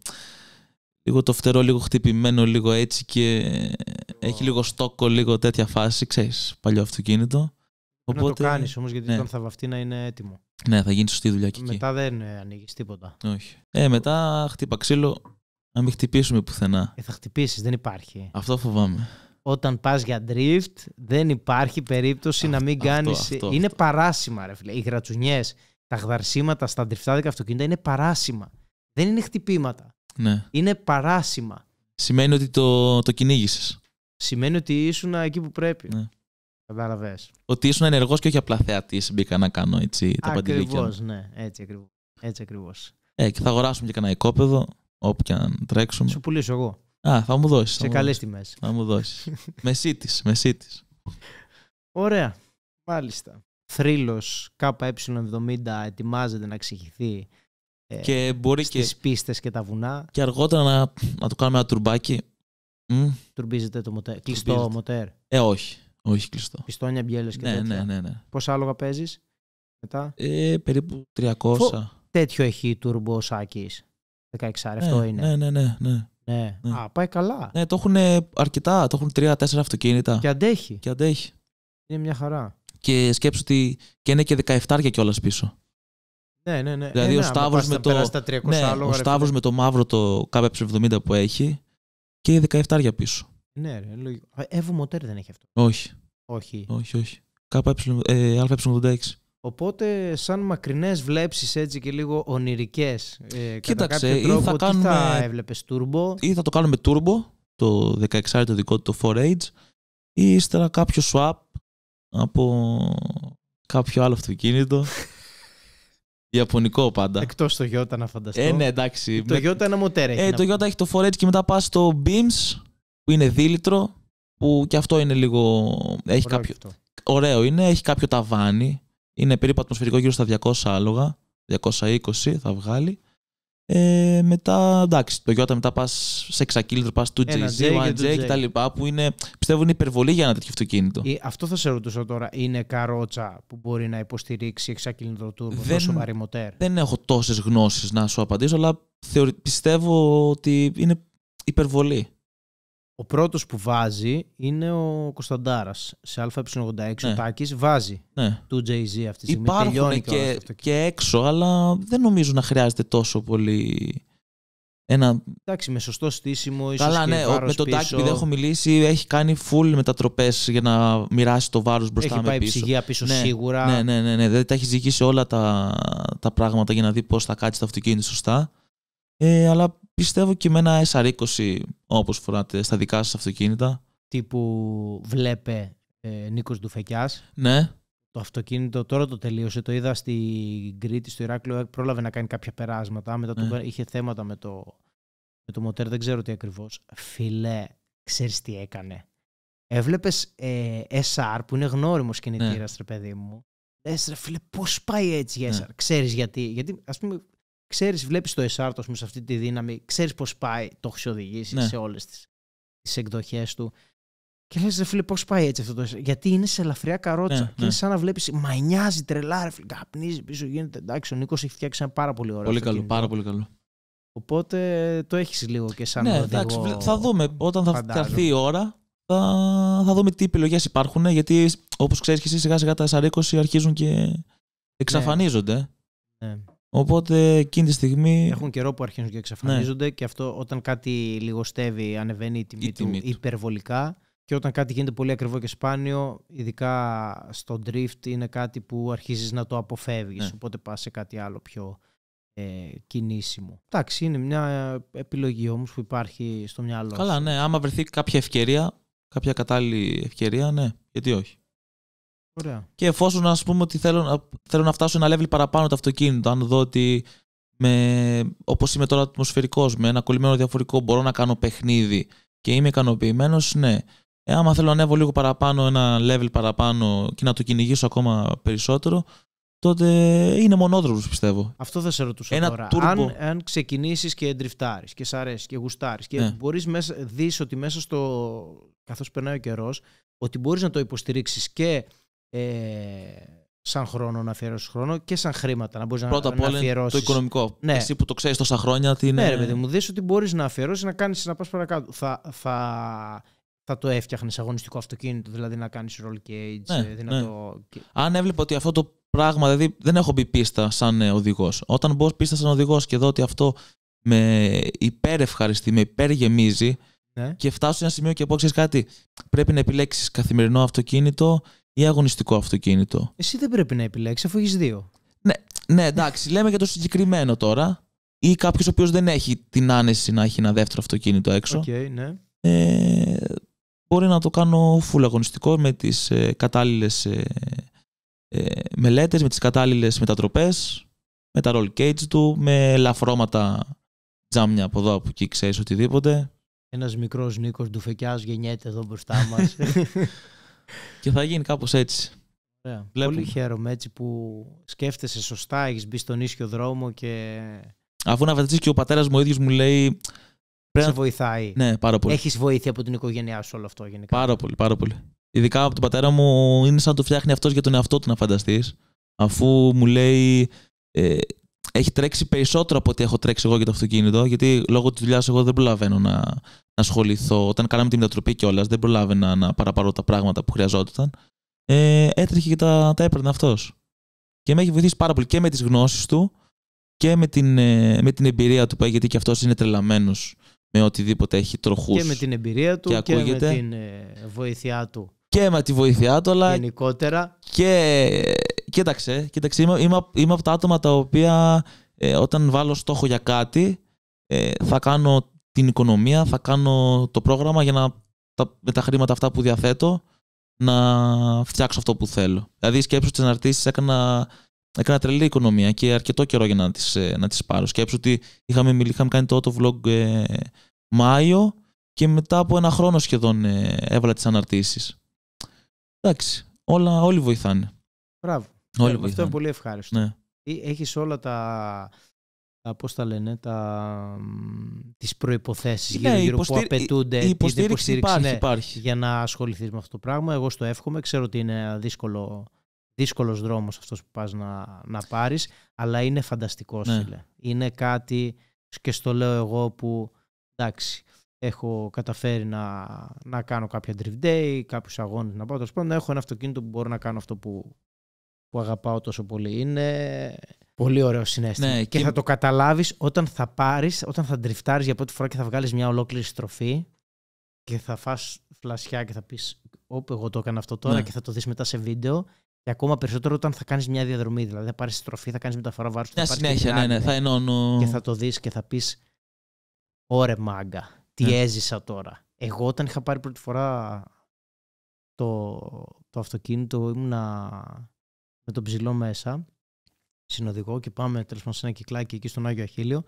Λίγο το φτερό, λίγο χτυπημένο, λίγο έτσι και έχει λίγο στόκο, λίγο τέτοια φάση. Ξέρεις, παλιό αυτοκίνητο. Οπότε... Να το κάνεις όμως, γιατί ναι. τον θα βαφτεί να είναι έτοιμο. Ναι, θα γίνει σωστή δουλειά και εκεί. Μετά δεν ε, ανοίγεις τίποτα. Όχι. Ε, μετά χτύπα ξύλο, να μην χτυπήσουμε πουθενά. Ε, θα χτυπήσεις, δεν υπάρχει. Αυτό φοβάμαι. Όταν πας για drift, δεν υπάρχει περίπτωση να μην κάνει. Είναι αυτό. παράσημα, ρε φίλε. Οι γρατσουνιές, τα γδαρσίματα στα driftάδικα αυτοκίνητα είναι παράσημα. Δεν είναι χτυπήματα. Ναι. Είναι παράσημα. Σημαίνει ότι το, το κυνήγησες. Σημαίνει ότι ήσουν εκεί που πρέπει. Ναι. Κατάλαβες. Ότι ήσουν ενεργός και όχι απλά θεατής, μπήκα να κάνω έτσι τα παντελήκια. Ακριβώς, ναι, έτσι ακριβώς. Έτσι ακριβώς. Ε, και θα αγοράσουμε και κανένα οικόπεδο, όπου και αν τρέξουμε. Σου πουλήσω εγώ. Α, θα μου δώσεις. Σε καλέ τιμές. Θα μου δώσεις. μεσίτη, μεσίτη. Ωραία. Μάλιστα. Θρύλος KE70 ετοιμάζεται να εξηγηθεί ε, και μπορεί στις και... πίστες και τα βουνά. Και αργότερα να, να του κάνουμε ένα τουρμπάκι. Mm. Τουρμπίζεται το μοτέρ. Κλειστό μοτέρ. Ε, όχι. Όχι κλειστό. Πιστόνια, μπιέλες και ναι, τέτοια. Ναι, ναι, ναι. Πόσα άλογα παίζεις μετά. Ε, περίπου 300. Τέτοιο έχει η τουρμπο Σάκη. 16 ναι, αυτό είναι. Ναι, ναι, ναι, ναι. ναι. Ναι. Α, πάει καλά. Ναι, το έχουν αρκετά. Το έχουν 3-4 αυτοκίνητα. Και αντέχει. Και αντέχει. Είναι μια χαρά. Και σκέψου ότι. και είναι και 17 κιόλας πίσω. Ναι, ναι, ναι. Δηλαδή ε, ο ναι, Σταύρο με, το... ναι, με το μαύρο το KF70 που έχει και 17 πίσω. Ναι, ρε, λογικό. Ε, Εύω Μοτέρ δεν έχει αυτό. Όχι. Όχι. Όχι, όχι. Ε, 86 ε, Οπότε, σαν μακρινές βλέψεις έτσι και λίγο ονειρικές. Ε, Κοίταξε, κατά ή τρόπο, κάνουμε. θα έβλεπες turbo. Ή θα το κάνουμε turbo, το 16 το δικό του, το 4H, ή ύστερα κάποιο swap από κάποιο άλλο αυτοκίνητο. Ιαπωνικό πάντα. Εκτός το Γιώτα να φανταστώ. Ε, ναι, εντάξει. Το με... ένα μοτέρα έχει. Ε, το Γιώτα έχει το 4H και μετά πας στο Beams που είναι δίλητρο, που και αυτό είναι λίγο. Έχει Ωραίο, κάποιο... Ωραίο είναι, έχει κάποιο ταβάνι. Είναι περίπου ατμοσφαιρικό γύρω στα 200 άλογα. 220 θα βγάλει. Ε, μετά, εντάξει, το Γιώτα μετά πας σε 6 πας του jz 1J κτλ. Που είναι, πιστεύω είναι υπερβολή για ένα τέτοιο αυτοκίνητο. Ε, αυτό θα σε ρωτούσα τώρα. Είναι καρότσα που μπορεί να υποστηρίξει 6 του τούρμπο δεν, μοτέρ. Δεν έχω τόσες γνώσεις να σου απαντήσω, αλλά πιστεύω ότι είναι υπερβολή. Ο πρώτος που βάζει είναι ο Κωνσταντάρας σε ΑΕ86 ναι. ο Τάκης βάζει ναι. του Jay-Z αυτή τη στιγμή. Υπάρχουν και, και έξω αλλά δεν νομίζω να χρειάζεται τόσο πολύ ένα... Εντάξει, με σωστό στήσιμο, ίσως. Καλά, ναι, με τον Τάκη, επειδή έχω μιλήσει, έχει κάνει full μετατροπές για να μοιράσει το βάρος μπροστά έχει με πάει ψυγεία πίσω ναι, σίγουρα. Ναι, ναι, ναι, ναι. Δηλαδή τα έχει ζυγίσει όλα τα, τα πράγματα για να δει πώς θα κάτσει το αυτοκίνητο σωστά. Ε, αλλά πιστεύω και με ένα SR20 όπως φοράτε στα δικά σας αυτοκίνητα. Τύπου βλέπε ε, Νίκος Ντουφεκιάς. Ναι. Το αυτοκίνητο τώρα το τελείωσε. Το είδα στην Κρήτη, στο Ηράκλειο. Πρόλαβε να κάνει κάποια περάσματα. Μετά το, ναι. είχε θέματα με το, με το μοτέρ, δεν ξέρω τι ακριβώς. Φιλέ, ξέρεις τι έκανε. Έβλεπες ε, SR που είναι γνώριμος κινητήρας, ναι. παιδί μου. φίλε, πώς πάει έτσι η SR. Ναι. Ξέρεις γιατί. Γιατί, ας πούμε, ξέρεις, βλέπεις το εσάρτος μου σε αυτή τη δύναμη, ξέρεις πώς πάει, το έχεις οδηγήσει ναι. σε όλες τις εκδοχές του. Και λες, ρε φίλε, πώς πάει έτσι αυτό το εσάρτο. Γιατί είναι σε ελαφριά καρότσα. Ναι, και είναι ναι. σαν να βλέπεις, μανιάζει τρελά, ρε φίλε, καπνίζει πίσω, γίνεται εντάξει. Ο Νίκος έχει φτιάξει ένα πάρα πολύ ωραίο. Πολύ καλό, πάρα πολύ καλό. Οπότε το έχεις λίγο και σαν ναι, εντάξει, θα δούμε. Όταν θα φτιαχθεί η ώρα, θα, θα δούμε τι επιλογές υπάρχουν. Ναι, γιατί όπως ξέρεις και εσύ, σιγά σιγά τα αρχίζουν και ναι. εξαφανίζονται. ναι. Οπότε εκείνη τη στιγμή. Έχουν καιρό που αρχίζουν και εξαφανίζονται ναι. και αυτό όταν κάτι λιγοστεύει, ανεβαίνει η τιμή, του, υπερβολικά. Και όταν κάτι γίνεται πολύ ακριβό και σπάνιο, ειδικά στο drift, είναι κάτι που αρχίζεις να το αποφεύγεις. Ναι. Οπότε πά σε κάτι άλλο πιο ε, κινήσιμο. Εντάξει, είναι μια επιλογή όμως που υπάρχει στο μυαλό Καλά, ναι. Άμα βρεθεί κάποια ευκαιρία, κάποια κατάλληλη ευκαιρία, ναι. Γιατί όχι. Ωραία. Και εφόσον ας πούμε ότι θέλω, θέλω να φτάσω ένα level παραπάνω το αυτοκίνητο, αν δω ότι με, όπως είμαι τώρα ατμοσφαιρικός, με ένα κολλημένο διαφορικό μπορώ να κάνω παιχνίδι και είμαι ικανοποιημένος, ναι. Ε, άμα θέλω να ανέβω λίγο παραπάνω, ένα level παραπάνω και να το κυνηγήσω ακόμα περισσότερο, τότε είναι μονόδρομος, πιστεύω. Αυτό θα σε ρωτούσα ένα τώρα. Αν, αν ξεκινήσεις και ντριφτάρει και σ' αρέσει και γουστάρεις και ναι. μπορείς δεις ότι μέσα στο. καθώς περνάει ο καιρός, ότι μπορείς να το υποστηρίξεις και ε, σαν χρόνο, να αφιερώσεις χρόνο και σαν χρήματα. Να μπορείς Πρώτα να, όλα αφιερώσεις. Το οικονομικό. Ναι. Εσύ που το ξέρεις τόσα χρόνια. Τι είναι... Ναι, ρε παιδί μου, δεις ότι μπορείς να αφιερώσεις να κάνεις να πας παρακάτω. Θα, θα, θα το έφτιαχνες αγωνιστικό αυτοκίνητο, δηλαδή να κάνεις roll cage. Ναι, ε, δυνατό... ναι. Αν έβλεπα ότι αυτό το πράγμα, δηλαδή δεν έχω μπει πίστα σαν ε, οδηγός. Όταν μπω πίστα σαν οδηγός και δω ότι αυτό με υπερευχαριστεί, με υπεργεμίζει. Ναι. Και φτάσω σε ένα σημείο και πω, κάτι, πρέπει να επιλέξεις καθημερινό αυτοκίνητο ή αγωνιστικό αυτοκίνητο. Εσύ δεν πρέπει να επιλέξεις, αφού έχεις δύο. Ναι, ναι, εντάξει, λέμε για το συγκεκριμένο τώρα. Ή κάποιος ο οποίος δεν έχει την άνεση να έχει ένα δεύτερο αυτοκίνητο έξω. Okay, ναι. ε, μπορεί να το κάνω full αγωνιστικό με τις ε, κατάλληλες ε, ε, μελέτες, με τις κατάλληλες μετατροπές, με τα roll cage του, με ελαφρώματα τζάμια από εδώ από εκεί, ξέρεις οτιδήποτε. Ένας μικρός Νίκος Ντουφεκιάς γεννιέται εδώ μπροστά μας. και θα γίνει κάπως έτσι. Πολύ χαίρομαι έτσι που σκέφτεσαι σωστά, έχεις μπει στον ίσιο δρόμο και... Αφού να φανταστείς και ο πατέρας μου ο ίδιος μου λέει... Πρέπει... Σε βοηθάει. Ναι, πάρα πολύ. Έχεις βοήθεια από την οικογένειά σου όλο αυτό γενικά. Πάρα πολύ, πάρα πολύ. Ειδικά από τον πατέρα μου είναι σαν το φτιάχνει αυτός για τον εαυτό του να φανταστείς. Αφού μου λέει ε, έχει τρέξει περισσότερο από ό,τι έχω τρέξει εγώ για το αυτοκίνητο, γιατί λόγω της δουλειάς εγώ δεν προλαβαίνω να, να ασχοληθώ. Όταν κάναμε τη μετατροπή κιόλας, δεν προλάβαινα να παραπαρώ τα πράγματα που χρειαζόταν. Ε, έτρεχε και τα, τα έπαιρνε αυτός. Και με έχει βοηθήσει πάρα πολύ και με τις γνώσεις του και με την, ε, με την εμπειρία του γιατί και αυτός είναι τρελαμένος με οτιδήποτε έχει τροχούς. Και με την εμπειρία του και, με την ε, βοήθειά του. Και με τη βοήθειά του, αλλά. Γενικότερα. Και κοίταξε, κοίταξε είμαι, είμαι, είμαι από τα άτομα τα οποία ε, όταν βάλω στόχο για κάτι ε, θα κάνω την οικονομία, θα κάνω το πρόγραμμα για να τα, με τα χρήματα αυτά που διαθέτω να φτιάξω αυτό που θέλω. Δηλαδή, σκέψου τις αναρτήσεις έκανα, έκανα τρελή οικονομία και αρκετό καιρό για να τις ε, να τις πάρω. Σκέψου ότι είχαμε, είχαμε κάνει το auto vlog ε, Μάιο και μετά από ένα χρόνο σχεδόν έβαλα τις αναρτήσεις. Εντάξει, όλα, όλοι βοηθάνε. Μπράβο. Όλοι ε, αυτό είναι πολύ ευχάριστο. Ναι. Ε, έχεις όλα τα, τα πώς τα λένε, τα, τις προϋποθέσεις ναι, γύρω-γύρω που απαιτούνται. Η υποστήριξη, Για να ασχοληθείς με αυτό το πράγμα. Εγώ στο εύχομαι. Ξέρω ότι είναι δύσκολο, δύσκολος δρόμος αυτός που πας να, να πάρεις, αλλά είναι φανταστικό, ναι. Είναι κάτι, και στο λέω εγώ, που εντάξει, έχω καταφέρει να, να κάνω κάποια drift day, κάποιους αγώνες να πάω. Τέλος πάντων, έχω ένα αυτοκίνητο που μπορώ να κάνω αυτό που, που αγαπάω τόσο πολύ. Είναι πολύ ωραίο συνέστημα. Ναι, και, και, θα το καταλάβεις όταν θα πάρεις, όταν θα ντριφτάρεις για πρώτη φορά και θα βγάλεις μια ολόκληρη στροφή και θα φας φλασιά και θα πεις όπου εγώ το έκανα αυτό τώρα ναι. και θα το δεις μετά σε βίντεο και ακόμα περισσότερο όταν θα κάνεις μια διαδρομή. Δηλαδή θα πάρεις στροφή, θα κάνεις μεταφορά βάρους. ναι, ναι, θα ενώνω. Και θα το δεις και θα πεις: Ωρε μάγκα, τι ναι. έζησα τώρα. Εγώ όταν είχα πάρει πρώτη φορά το, το αυτοκίνητο ήμουνα με τον ψηλό μέσα, συνοδικό και πάμε τέλος πάντων σε ένα κυκλάκι εκεί στον Άγιο Αχίλιο.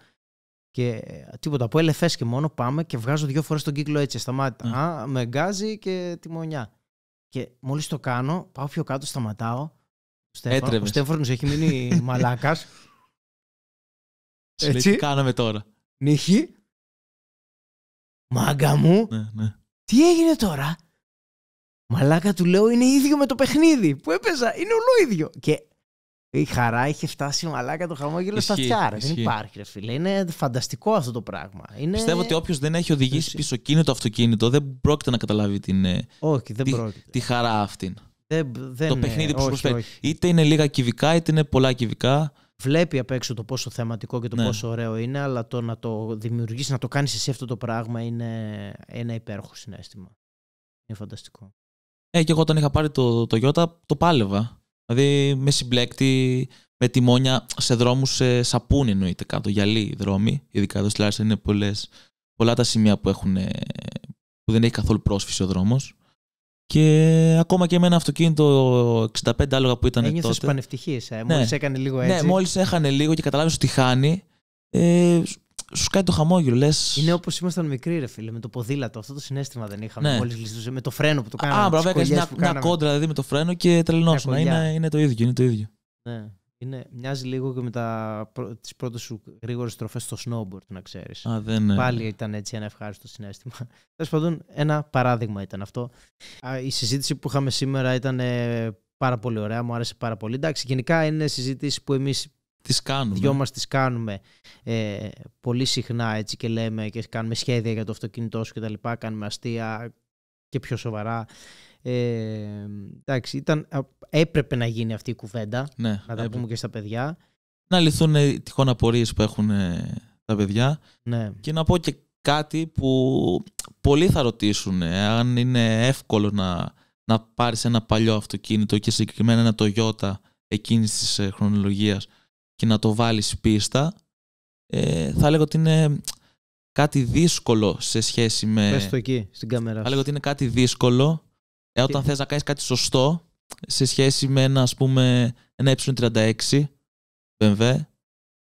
Και ε, τίποτα, από ελεφές και μόνο πάμε και βγάζω δύο φορές τον κύκλο έτσι, σταμάτητα. Mm. Ναι. Α, με γκάζι και τιμονιά. Και μόλις το κάνω, πάω πιο κάτω, σταματάω. στέφων ο Στέφανος έχει μείνει μαλάκας. Τι κάναμε τώρα. Νύχη. Μάγκα μου. Ναι, ναι. Τι έγινε τώρα. Μαλάκα του λέω είναι ίδιο με το παιχνίδι που έπαιζα. Είναι όλο ίδιο. Και η χαρά είχε φτάσει μαλάκα το χαμόγελο στα Δεν υπάρχει, ρε φίλε. Είναι φανταστικό αυτό το πράγμα. Είναι... Πιστεύω ότι όποιος δεν έχει οδηγήσει πίσω κίνητο αυτοκίνητο δεν πρόκειται να καταλάβει την, ε, όχι, δεν τη, τη χαρά αυτήν. Δεν, δεν το παιχνίδι που σου προσφέρει. Είτε είναι λίγα κυβικά, είτε είναι πολλά κυβικά. Βλέπει απ' έξω το πόσο θεματικό και το ναι. πόσο ωραίο είναι, αλλά το να το δημιουργήσει, να το κάνεις εσύ αυτό το πράγμα είναι ένα υπέροχο συνέστημα. Είναι φανταστικό. Ε, και εγώ όταν είχα πάρει το, το Toyota, το πάλευα. Δηλαδή με συμπλέκτη, με τιμόνια σε δρόμους σε σαπούνι εννοείται κάτω, γυαλί δρόμοι. Ειδικά εδώ στη Λάρισα είναι πολλές, πολλά τα σημεία που, έχουν, ε, που δεν έχει καθόλου πρόσφυση ο δρόμος. Και ακόμα και με ένα αυτοκίνητο 65 άλογα που ήταν Ένιωθες τότε. Ένιωθες πανευτυχίες, ε, ναι. μόλις ναι. έκανε λίγο ναι, έτσι. Ναι, μόλις έχανε λίγο και καταλάβεις ότι χάνει, ε, σου κάνει το χαμόγελο. Λες... Είναι όπως ήμασταν μικροί, ρε φίλε, με το ποδήλατο. Αυτό το συνέστημα δεν είχαμε. Ναι. Μόλις με το φρένο που το κάναμε. Α, μπράβο, έκανες μια, μια κόντρα δηλαδή, με το φρένο και τρελνώσουν. Είναι, είναι το ίδιο. Είναι το ίδιο. Ναι. Είναι, μοιάζει λίγο και με τις πρώτες σου γρήγορες στροφές στο snowboard, να ξέρεις. Πάλι ήταν έτσι ένα ευχάριστο συνέστημα. Τέλος πάντων, ένα παράδειγμα ήταν αυτό. Η συζήτηση που είχαμε σήμερα ήταν ε, πάρα πολύ ωραία, μου άρεσε πάρα πολύ. Εντάξει, γενικά είναι συζήτηση που εμείς. Τις κάνουμε. Δυο μας τις κάνουμε ε, πολύ συχνά έτσι και λέμε και κάνουμε σχέδια για το αυτοκίνητό σου και τα λοιπά, κάνουμε αστεία και πιο σοβαρά. Ε, εντάξει, ήταν, έπρεπε να γίνει αυτή η κουβέντα, ναι, να τα έπρεπε. πούμε και στα παιδιά. Να λυθούν ε, τυχόν απορίες που έχουν ε, τα παιδιά ναι. και να πω και κάτι που πολλοί θα ρωτήσουν ε, αν είναι εύκολο να, να πάρεις ένα παλιό αυτοκίνητο και συγκεκριμένα ένα Toyota εκείνης της χρονολογίας και να το βάλεις πίστα, ε, θα λέγω ότι είναι κάτι δύσκολο σε σχέση με... Πες το εκεί, στην κάμερα. Θα λέγω ότι είναι κάτι δύσκολο ε, όταν και... θες να κάνεις κάτι σωστό σε σχέση με ένα, ας πούμε, ένα ε36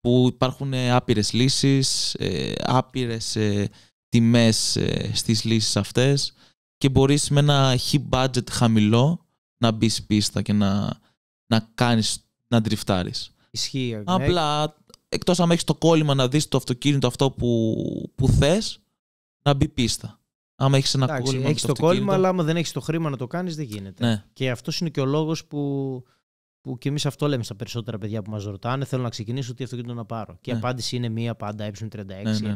που υπάρχουν ε, άπειρες λύσεις, ε, άπειρες τιμές στις λύσεις αυτές και μπορείς με ένα budget χαμηλό να μπεις πίστα και να, να κάνεις, να ντριφτάρεις. Ε, ναι. Απλά εκτός εκτό αν έχεις το κόλλημα να δεις το αυτοκίνητο αυτό που, που θες, να μπει πίστα. Αν έχεις ένα κόλλημα. Έχεις το, το κόλλημα, αλλά άμα δεν έχεις το χρήμα να το κάνεις, δεν γίνεται. Ναι. Και αυτός είναι και ο λόγος που που και εμείς αυτό λέμε στα περισσότερα παιδιά που μας ρωτάνε. Θέλω να ξεκινήσω, τι αυτοκίνητο να πάρω. Και η ναι. απάντηση είναι μία πάντα, ε36, ναι, 30 ε ναι,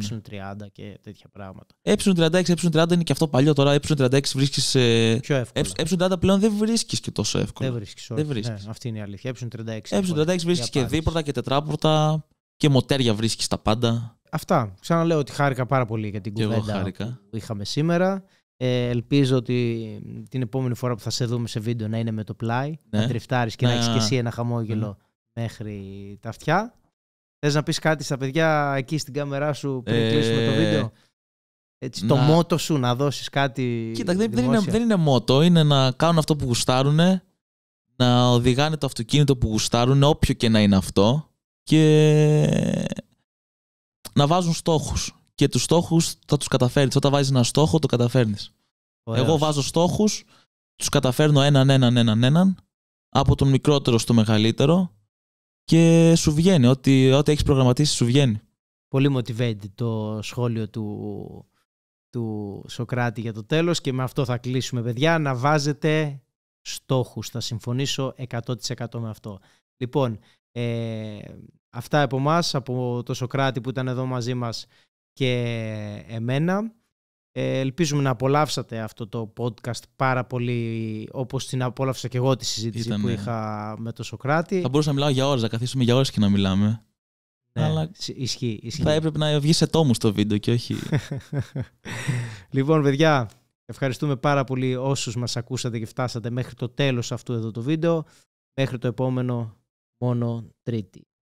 ναι. και τέτοια πράγματα. Ε36, ε30 είναι και αυτό παλιό τώρα. Ε36 βρίσκεις. Ε, Πιο εύκολα. Ε30 ε πλέον δεν βρίσκεις και τόσο εύκολα. Δεν βρίσκεις. αυτή είναι η αλήθεια. Ε36. Ε36 βρίσκεις και δίπορτα και τετράπορτα και μοτέρια βρίσκεις τα πάντα. Αυτά. Ξαναλέω ότι χάρηκα πάρα πολύ για την κουβέντα που είχαμε σήμερα. Ε, ελπίζω ότι την επόμενη φορά που θα σε δούμε σε βίντεο να είναι με το πλάι, ναι. να τριφτάρεις και να έχεις και εσύ ένα χαμόγελο ναι. μέχρι τα αυτιά. Θες να πεις κάτι στα παιδιά εκεί στην κάμερά σου πριν ε... κλείσουμε το βίντεο. Έτσι, Το μότο σου να δώσεις κάτι Κοίτα, δεν, είναι, δεν είναι μότο, είναι να κάνουν αυτό που γουστάρουν, να οδηγάνε το αυτοκίνητο που γουστάρουν, όποιο και να είναι αυτό και να βάζουν στόχους και τους στόχους θα τους καταφέρνεις. Όταν βάζεις ένα στόχο, το καταφέρνεις. Εγώ βάζω στόχους, τους καταφέρνω έναν, έναν, έναν, έναν, από τον μικρότερο στο μεγαλύτερο και σου βγαίνει. Ό,τι, ό,τι έχεις προγραμματίσει, σου βγαίνει. Πολύ motivated το σχόλιο του, του Σοκράτη για το τέλος, και με αυτό θα κλείσουμε παιδιά να βάζετε στόχους. θα συμφωνήσω 100% με αυτό λοιπόν ε, αυτά από εμάς, από το Σοκράτη που ήταν εδώ μαζί μας και εμένα. Ε, ελπίζουμε να απολαύσατε αυτό το podcast πάρα πολύ όπως την απόλαυσα και εγώ τη συζήτηση που είχα με τον Σοκράτη. Θα μπορούσα να μιλάω για ώρες, να καθίσουμε για ώρες και να μιλάμε. Ναι, αλλά ισχύει, Θα έπρεπε να βγει σε τόμους το βίντεο και όχι... λοιπόν, παιδιά, ευχαριστούμε πάρα πολύ όσους μας ακούσατε και φτάσατε μέχρι το τέλος αυτού εδώ το βίντεο. Μέχρι το επόμενο μόνο Τρίτη.